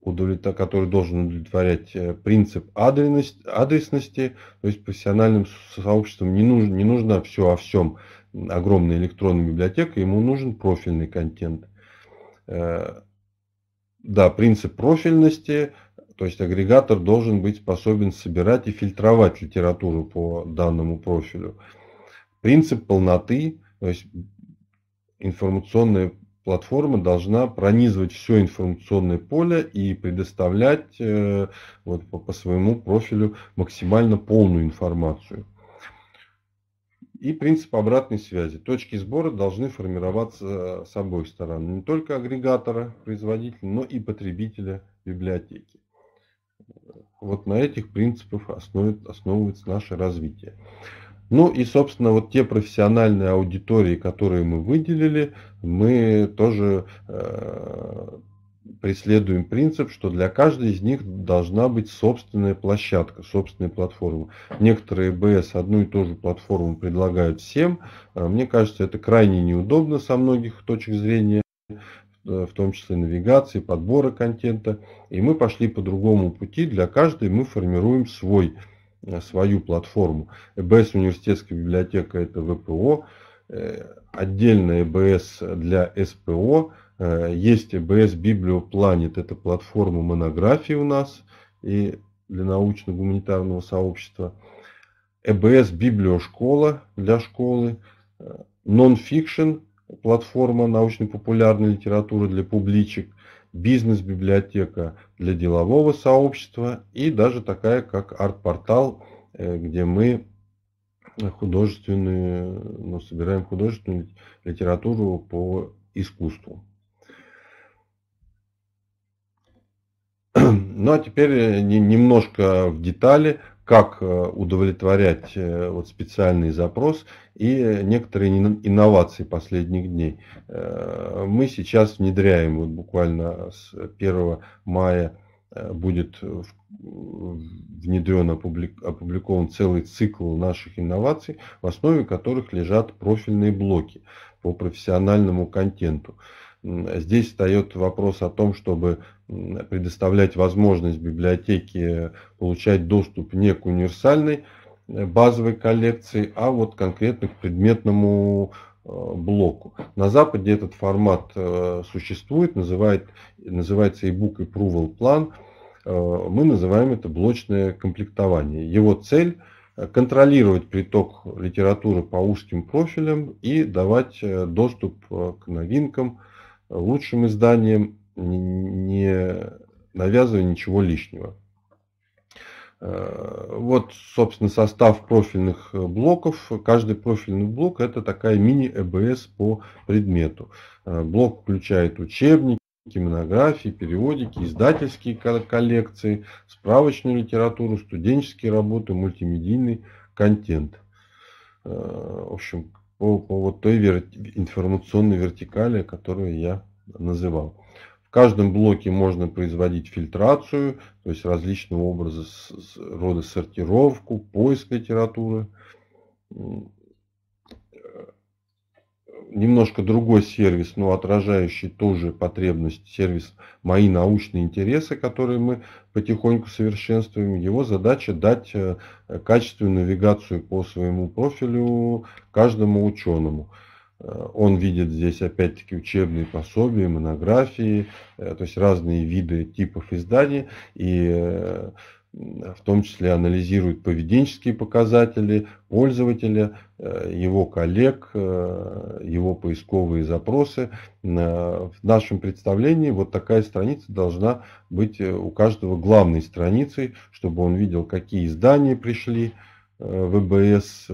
удовлетворять, который должен удовлетворять принцип адресности, адресности то есть профессиональным сообществам не, нужно, не нужно все о всем, огромная электронная библиотека, ему нужен профильный контент. Да, принцип профильности – то есть агрегатор должен быть способен собирать и фильтровать литературу по данному профилю. Принцип полноты, то есть информационная платформа должна пронизывать все информационное поле и предоставлять э, вот, по, по своему профилю максимально полную информацию. И принцип обратной связи. Точки сбора должны формироваться с обоих сторон. Не только агрегатора, производителя, но и потребителя библиотеки. Вот на этих принципах основит, основывается наше развитие. Ну и, собственно, вот те профессиональные аудитории, которые мы выделили, мы тоже э, преследуем принцип, что для каждой из них должна быть собственная площадка, собственная платформа. Некоторые БС одну и ту же платформу предлагают всем. Э, мне кажется, это крайне неудобно со многих точек зрения. Э, в том числе навигации, подбора контента. И мы пошли по другому пути. Для каждой мы формируем свой, э, свою платформу. ЭБС университетская библиотека – это ВПО, э, отдельно ЭБС для СПО, есть ЭБС Библиопланет, это платформа монографии у нас и для научно-гуманитарного сообщества. ЭБС Библиошкола для школы, Нонфикшн платформа научно-популярной литературы для публичек, бизнес-библиотека для делового сообщества и даже такая, как арт-портал, э, где мы художественную, ну, собираем художественную литературу по искусству. Ну а теперь э, немножко в детали как э, удовлетворять э, вот специальный запрос и некоторые инновации последних дней. Э, мы сейчас внедряем, вот буквально с 1 мая будет внедрен, опубликован целый цикл наших инноваций, в основе которых лежат профильные блоки по профессиональному контенту. Здесь встает вопрос о том, чтобы предоставлять возможность библиотеке получать доступ не к универсальной э, базовой коллекции, а вот конкретно к предметному э, блоку. На Западе этот формат э, существует, называет, называется e-book approval plan. Мы называем это блочное комплектование. Его цель контролировать приток литературы по узким профилям и давать доступ к новинкам, лучшим изданием, не навязывая ничего лишнего. Э, вот, собственно, состав профильных э, блоков. Каждый профильный блок – это такая мини-ЭБС по предмету. Э, блок включает учебники, монографии, периодики, издательские коллекции, справочную литературу, студенческие работы, мультимедийный контент. В общем, по, по вот той вер... информационной вертикали, которую я называл. В каждом блоке можно производить фильтрацию, то есть различного образа рода сортировку, поиск литературы, немножко другой сервис, но отражающий тоже потребность, сервис «Мои научные интересы», которые мы потихоньку совершенствуем. Его задача дать э, качественную навигацию по своему профилю каждому ученому. Э, он видит здесь опять-таки учебные пособия, монографии, э, то есть разные виды типов изданий. И а в том числе анализирует поведенческие показатели пользователя, э, его коллег, э, его поисковые запросы. А, в нашем представлении вот такая страница должна быть э, у каждого главной страницей, чтобы он видел, какие издания пришли в ВБС,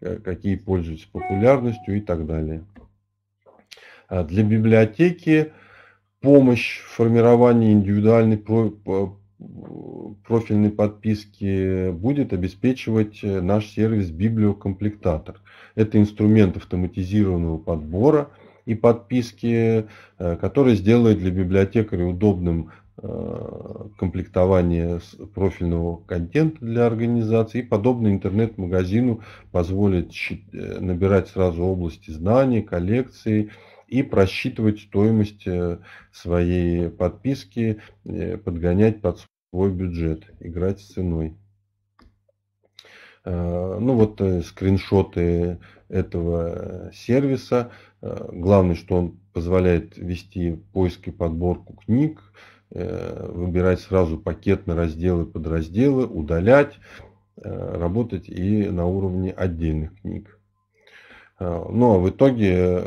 какие пользуются популярностью и так далее. А для библиотеки помощь в формировании индивидуальной профильной подписки будет обеспечивать э, наш сервис Библиокомплектатор. Это инструмент автоматизированного подбора и подписки, э, который сделает для библиотекаря удобным э, комплектование профильного контента для организации и подобно интернет-магазину позволит набирать сразу области знаний, коллекции и просчитывать стоимость своей подписки, подгонять под свой бюджет, играть с ценой. Э, ну вот э, скриншоты этого сервиса. Э, главное, что он позволяет вести поиск и подборку книг, выбирать сразу пакетно разделы, подразделы, удалять, работать и на уровне отдельных книг. Ну а в итоге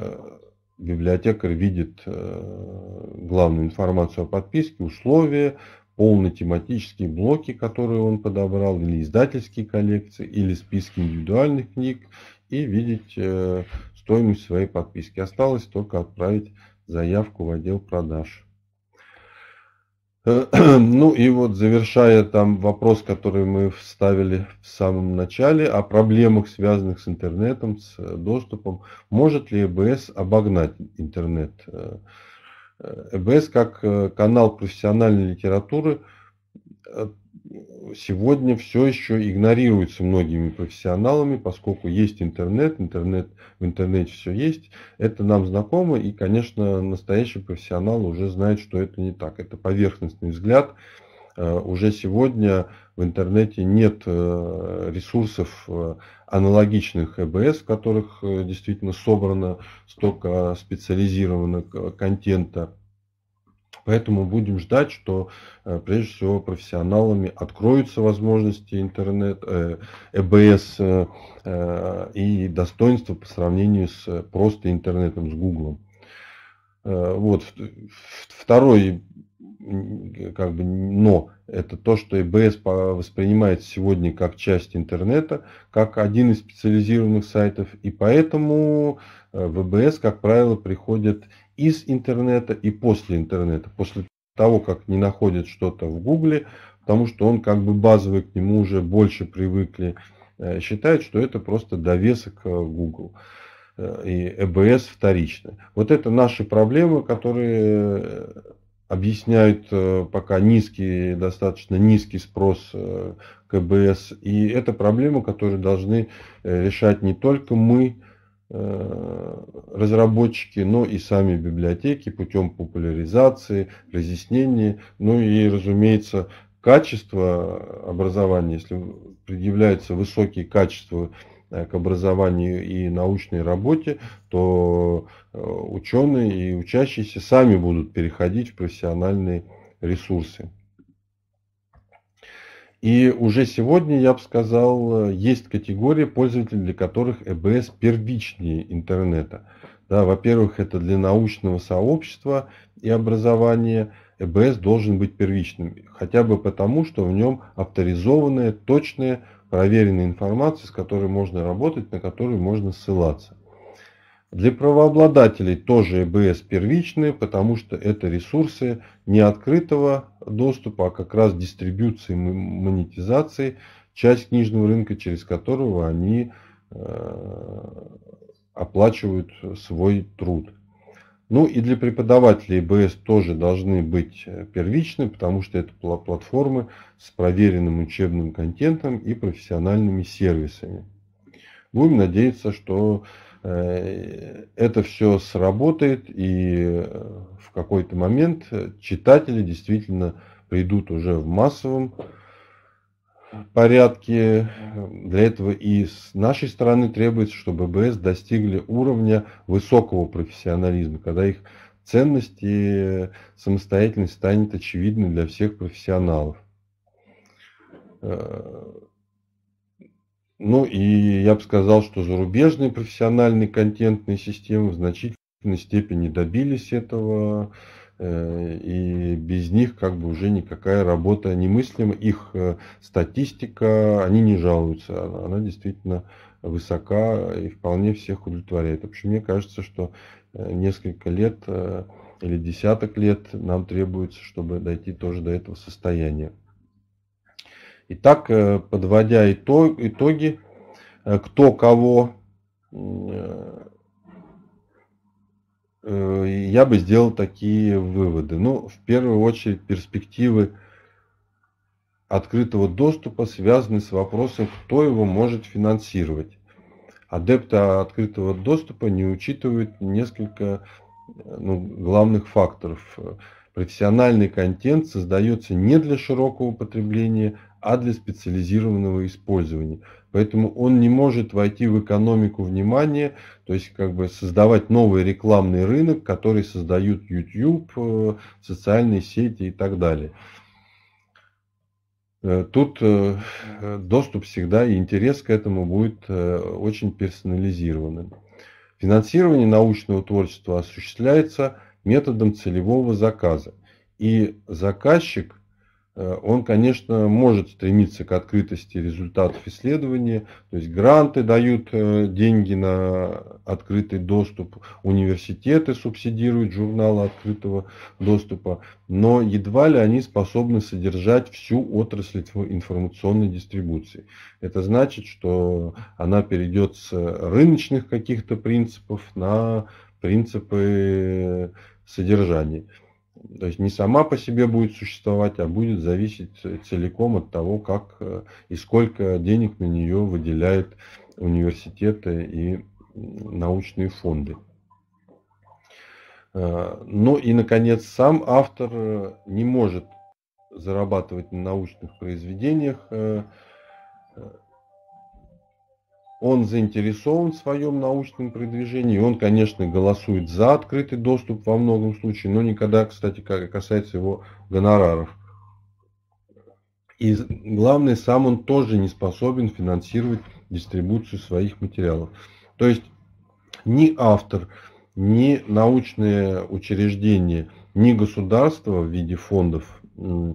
библиотекарь видит главную информацию о подписке, условия, полные тематические блоки, которые он подобрал, или издательские коллекции, или списки индивидуальных книг, и видеть э, стоимость своей подписки. Осталось только отправить заявку в отдел продаж. Ну и вот завершая там вопрос, который мы вставили в самом начале, о проблемах, связанных с интернетом, с э, доступом. Может ли ЭБС обогнать интернет? Э? ЭБС э как э, канал профессиональной литературы э, сегодня все еще игнорируется многими профессионалами, поскольку есть интернет, интернет в интернете все есть. Это нам знакомо, и, конечно, настоящий профессионал уже знает, что это не так. Это поверхностный взгляд, Э, уже сегодня в интернете нет э, ресурсов э, аналогичных ЭБС, в которых действительно собрано столько специализированного контента. Поэтому будем ждать, что прежде всего профессионалами откроются возможности интернет, ЭБС и достоинства по сравнению с просто интернетом, с Гуглом. Вот второй как бы, но это то, что ЭБС воспринимает сегодня как часть интернета, как один из специализированных сайтов, и поэтому э, в ЭБС, как правило, приходят из интернета и после интернета, после того, как не находят что-то в Гугле, потому что он как бы базовый, к нему уже больше привыкли, э, считает что это просто довесок Google э, и ЭБС вторичный. Вот это наши проблемы, которые объясняют э, пока низкий, достаточно низкий спрос э, КБС. И это проблема, которую должны э, решать не только мы, разработчики, но и сами библиотеки путем популяризации, разъяснения, ну и, разумеется, качество образования, если предъявляются высокие качества Э, к образованию и научной работе, то э, ученые и учащиеся сами будут переходить в профессиональные ресурсы. И уже сегодня, я бы сказал, есть категории пользователей, для которых ЭБС первичнее интернета. Да, Во-первых, это для научного сообщества и образования ЭБС должен быть первичным, хотя бы потому, что в нем авторизованное, точное проверенной информации, с которой можно работать, на которую можно ссылаться. Для правообладателей тоже ЭБС первичные, потому что это ресурсы не открытого доступа, а как раз дистрибьюции, монетизации, часть книжного рынка, через которого они э, оплачивают свой труд. Ну и для преподавателей БС тоже должны быть э, первичны, потому что это платформы с проверенным учебным контентом и профессиональными сервисами. Будем надеяться, что э, это все сработает и э, в какой-то момент читатели действительно придут уже в массовом порядке. Для этого и с нашей стороны требуется, чтобы БС достигли уровня высокого профессионализма, когда их ценности самостоятельность станет очевидной для всех профессионалов. Ну и я бы сказал, что зарубежные профессиональные контентные системы в значительной степени добились этого. Э, и без них как бы уже никакая работа немыслима. Их э, статистика, они не жалуются, она действительно высока и вполне всех удовлетворяет. В общем, мне кажется, что э, несколько лет или десяток лет нам требуется, чтобы дойти тоже до этого состояния. Итак, подводя итоги, кто кого Э, я бы сделал такие выводы. Ну, в первую очередь, перспективы открытого доступа связаны с вопросом, кто его может финансировать. Адепты открытого доступа не учитывают несколько ну, главных факторов. Профессиональный контент создается не для широкого потребления, а для специализированного использования. Поэтому он не может войти в экономику внимания, то есть как бы создавать новый рекламный рынок, который создают YouTube, э, социальные сети и так далее. Э, тут э, доступ всегда и интерес к этому будет очень персонализированным. Финансирование научного творчества осуществляется методом целевого заказа. И заказчик Э, он, конечно, может стремиться к открытости результатов исследования. То есть гранты дают э, деньги на открытый доступ, университеты субсидируют журналы открытого доступа, но едва ли они способны содержать всю отрасль информационной дистрибуции. Это значит, что она перейдет с рыночных каких-то принципов на принципы э, содержания. То есть не сама по себе будет существовать, а будет зависеть э, целиком от того, как э, и сколько денег на нее выделяют университеты и научные фонды. Э, ну и, наконец, сам автор не может зарабатывать на научных произведениях, он заинтересован в своем научном продвижении, он, конечно, голосует за открытый доступ во многом случае, но никогда, кстати, как касается его гонораров. И главное, сам он тоже не способен финансировать дистрибуцию своих материалов. То есть ни автор, ни научное учреждение, ни государство в виде фондов э,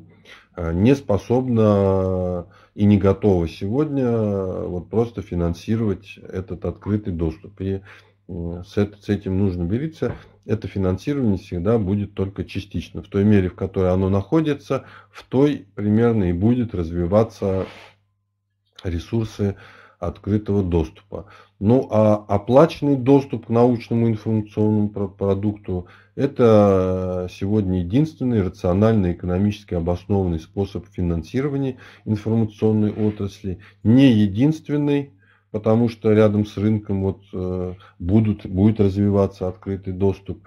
не способно и не готова сегодня э, вот просто финансировать этот открытый доступ. И с, этим нужно мириться. Это финансирование всегда будет только частично. В той мере, в которой оно находится, в той примерно и будет развиваться ресурсы открытого доступа. Ну а оплаченный доступ к научному информационному продукту – это сегодня единственный рациональный экономически обоснованный способ финансирования информационной отрасли. Не единственный, потому что рядом с рынком вот, э, будут, будет развиваться открытый доступ.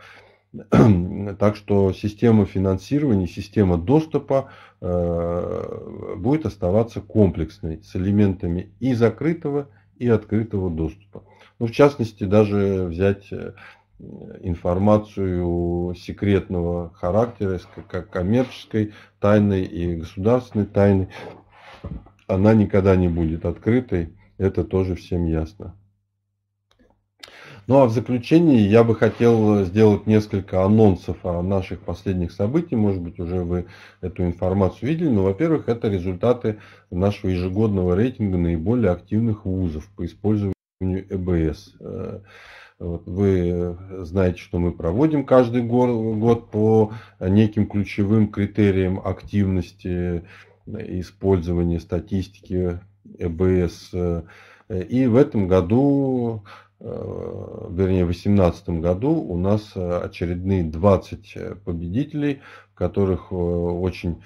Так что система финансирования, система доступа э, будет оставаться комплексной с элементами и закрытого, и открытого доступа. Ну, в частности, даже взять э, информацию секретного характера, как коммерческой тайны и государственной тайны, она никогда не будет открытой, это тоже всем ясно. Ну а в заключении я бы хотел э, сделать несколько анонсов о наших последних событиях. Может быть, уже вы эту информацию видели. Но, ну, во-первых, это результаты нашего ежегодного рейтинга наиболее активных вузов по использованию ЭБС. Э, вы э, знаете, что мы проводим каждый год по неким ключевым критериям активности использования статистики ЭБС. И в этом году Э, вернее, в 2018 году у нас э, очередные 20 э, победителей, в которых очень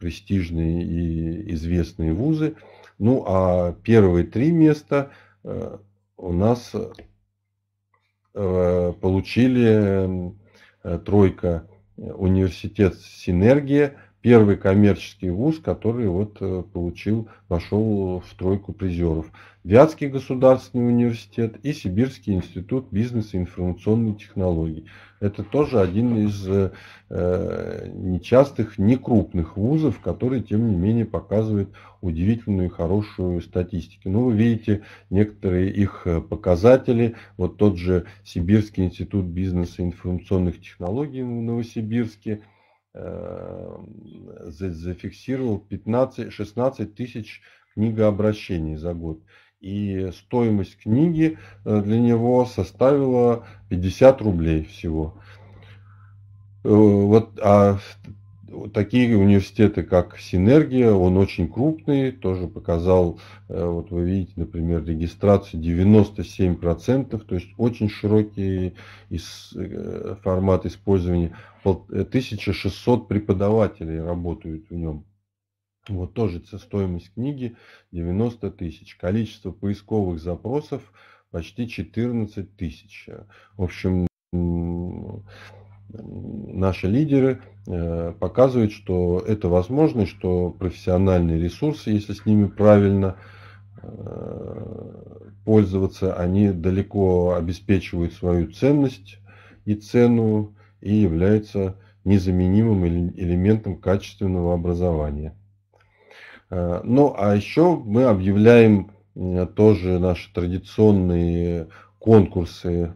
престижные и известные вузы. Ну а первые три места у нас получили тройка университет «Синергия», первый коммерческий вуз, который вот э, получил, вошел в тройку призеров. Вятский государственный университет и Сибирский институт бизнеса и информационной технологии. Это тоже один из э, э, нечастых, некрупных вузов, который, тем не менее, показывает удивительную и хорошую статистику. Ну, вы видите некоторые их э, показатели. Вот тот же Сибирский институт бизнеса и информационных технологий в Новосибирске – Э, зафиксировал 15, 16 тысяч книгообращений за год. И стоимость книги э, для него составила 50 рублей всего. Э, вот, а такие университеты, как Синергия, он очень крупный, тоже показал, э, вот вы видите, например, регистрацию 97%, то есть очень широкий э, формат использования. 1600 э, преподавателей работают в нем. Вот тоже стоимость книги 90 тысяч. Количество поисковых запросов почти 14 тысяч. В общем, наши лидеры Э, показывает, что это возможно, что профессиональные ресурсы, если с ними правильно э, пользоваться, они далеко обеспечивают свою ценность и цену и являются незаменимым элементом качественного образования. Э, ну, а еще мы объявляем тоже наши традиционные конкурсы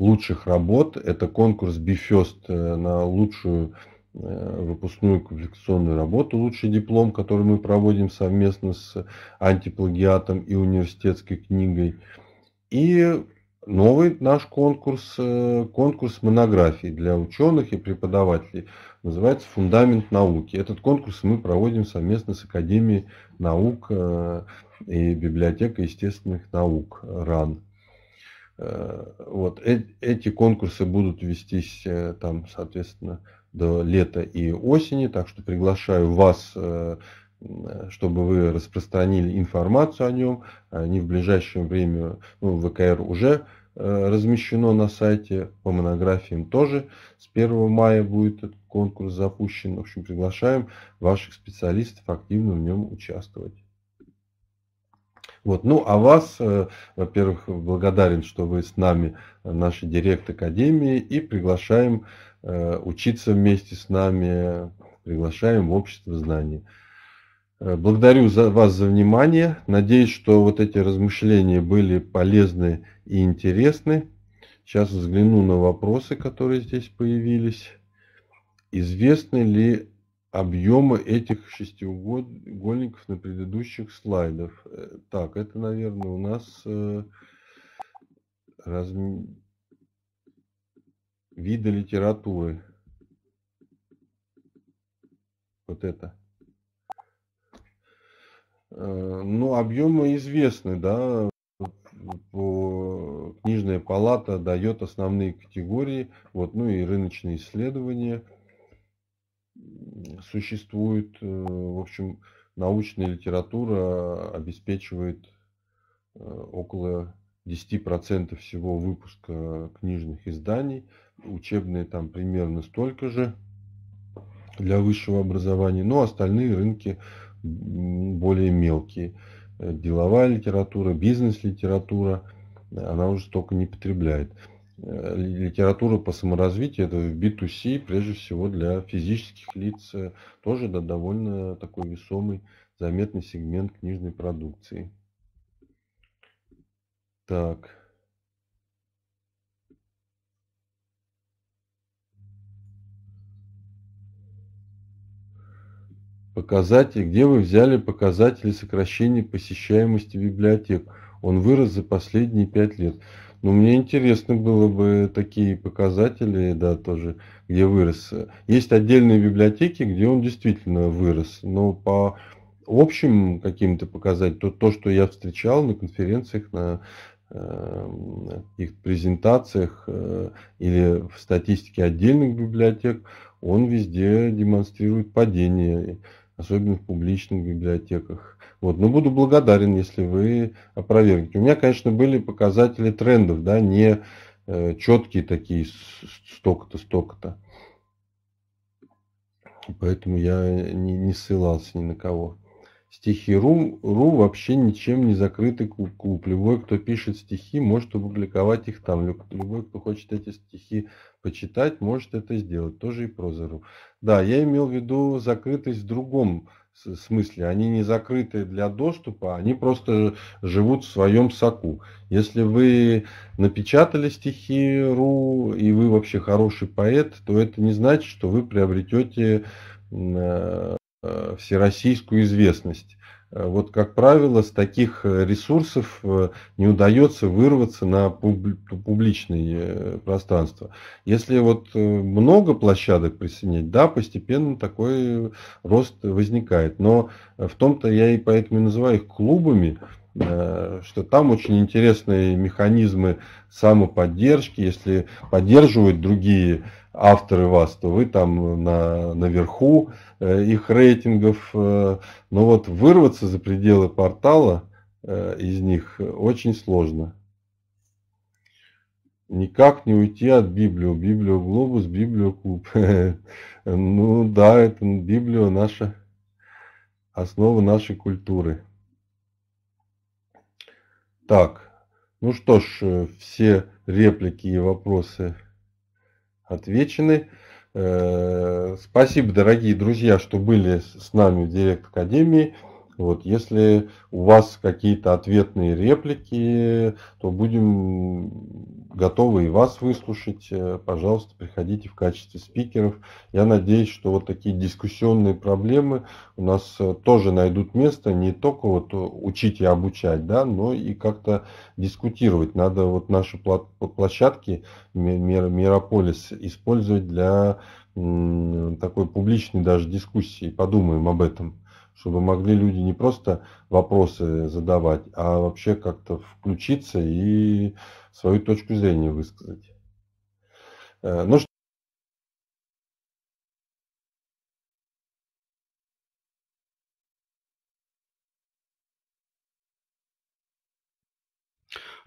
лучших работ. Это конкурс Бифест э, на лучшую э, выпускную квалификационную работу «Лучший диплом», который мы проводим совместно с антиплагиатом и университетской книгой. И новый наш конкурс, э, конкурс монографий для ученых и преподавателей, называется «Фундамент науки». Этот конкурс мы проводим совместно с Академией наук и библиотекой естественных наук РАН. Э, вот. Э эти конкурсы будут вестись э, там, соответственно, до лета и осени, так что приглашаю вас, э, чтобы вы распространили информацию о нем. Они в ближайшее время, ну, ВКР уже размещено на сайте, по монографиям тоже. С 1 мая будет этот конкурс запущен. В общем, приглашаем ваших специалистов активно в нем участвовать. Вот. Ну, а вас, э, во-первых, благодарен, что вы с нами, э, наши директ Академии, и приглашаем э, учиться вместе с нами, приглашаем в общество знаний. Благодарю за вас за внимание. Надеюсь, что вот эти размышления были полезны и интересны. Сейчас взгляну на вопросы, которые здесь появились. Известны ли объемы этих шестиугольников на предыдущих слайдах. Э, так, это, наверное, у нас э, раз... виды литературы. Вот это. Э, ну, объемы известны, да, по... книжная палата дает основные категории, вот, ну и рыночные исследования – существует, э, в общем, научная литература обеспечивает э, около 10% всего выпуска книжных изданий, учебные там примерно столько же для высшего образования, но остальные рынки более мелкие. Э, деловая литература, бизнес-литература, она уже столько не потребляет. Э, Литературы по саморазвитию, это в B2C, прежде всего для физических лиц, э, тоже да, довольно такой весомый, заметный сегмент книжной продукции. Так. Показатели. Где вы взяли показатели сокращения посещаемости библиотек? Он вырос за последние пять лет. Ну, мне интересно было бы такие показатели, да, тоже, где вырос. Есть отдельные библиотеки, где он действительно вырос, но по общим каким-то показателям, то, то, что я встречал на конференциях, на эм, их презентациях э, или в статистике отдельных библиотек, он везде демонстрирует падение особенно в публичных библиотеках. Вот. Но буду благодарен, если вы опровергнете. У меня, конечно, были показатели трендов, да, не э, четкие такие, столько-то, столько-то. Поэтому я не, не ссылался ни на кого стихи Ру, Ру вообще ничем не закрытый клуб, клуб. Любой, кто пишет стихи, может опубликовать их там. Любой, кто хочет эти стихи почитать, может это сделать. Тоже и проза Да, я имел в виду закрытость в другом смысле. Они не закрыты для доступа, они просто живут в своем соку. Если вы напечатали стихи Ру, и вы вообще хороший поэт, то это не значит, что вы приобретете Э, всероссийскую известность. Э, вот, как правило, с таких э, ресурсов не удается вырваться на публичное пространство. Если вот много площадок присоединять, да, постепенно такой рост возникает. Но в том-то я и поэтому и называю их клубами, Э, что там очень интересные механизмы самоподдержки. Если поддерживают другие авторы вас, то вы там на, наверху э, их рейтингов. Э. Но вот вырваться за пределы портала из них очень сложно. Никак не уйти от Библию. Библию Глобус, Библию Куб, Ну да, это Библия наша основа нашей культуры. Так, ну что ж, э, все реплики и вопросы отвечены. Э, спасибо, дорогие друзья, что были с нами в Директ Академии. Вот, если у вас какие-то ответные реплики, то будем готовы и вас выслушать. Э, пожалуйста, приходите в качестве спикеров. Я надеюсь, что вот такие дискуссионные проблемы у нас э, тоже найдут место. Не только вот э, учить и обучать, да, но и как-то дискутировать. Надо вот наши площадки Мирополис использовать для такой публичной даже дискуссии. Подумаем об этом чтобы могли люди не просто вопросы задавать, а вообще как-то включиться и свою точку зрения высказать. Э, ну что?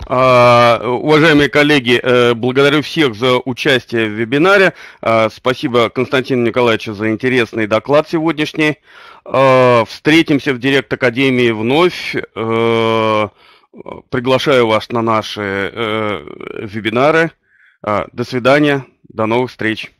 А, уважаемые коллеги, э, благодарю всех за участие в вебинаре. А, спасибо Константину Николаевичу за интересный доклад сегодняшний. А, встретимся в Директ Академии вновь. Э, приглашаю вас на наши э, вебинары. До свидания, до новых встреч.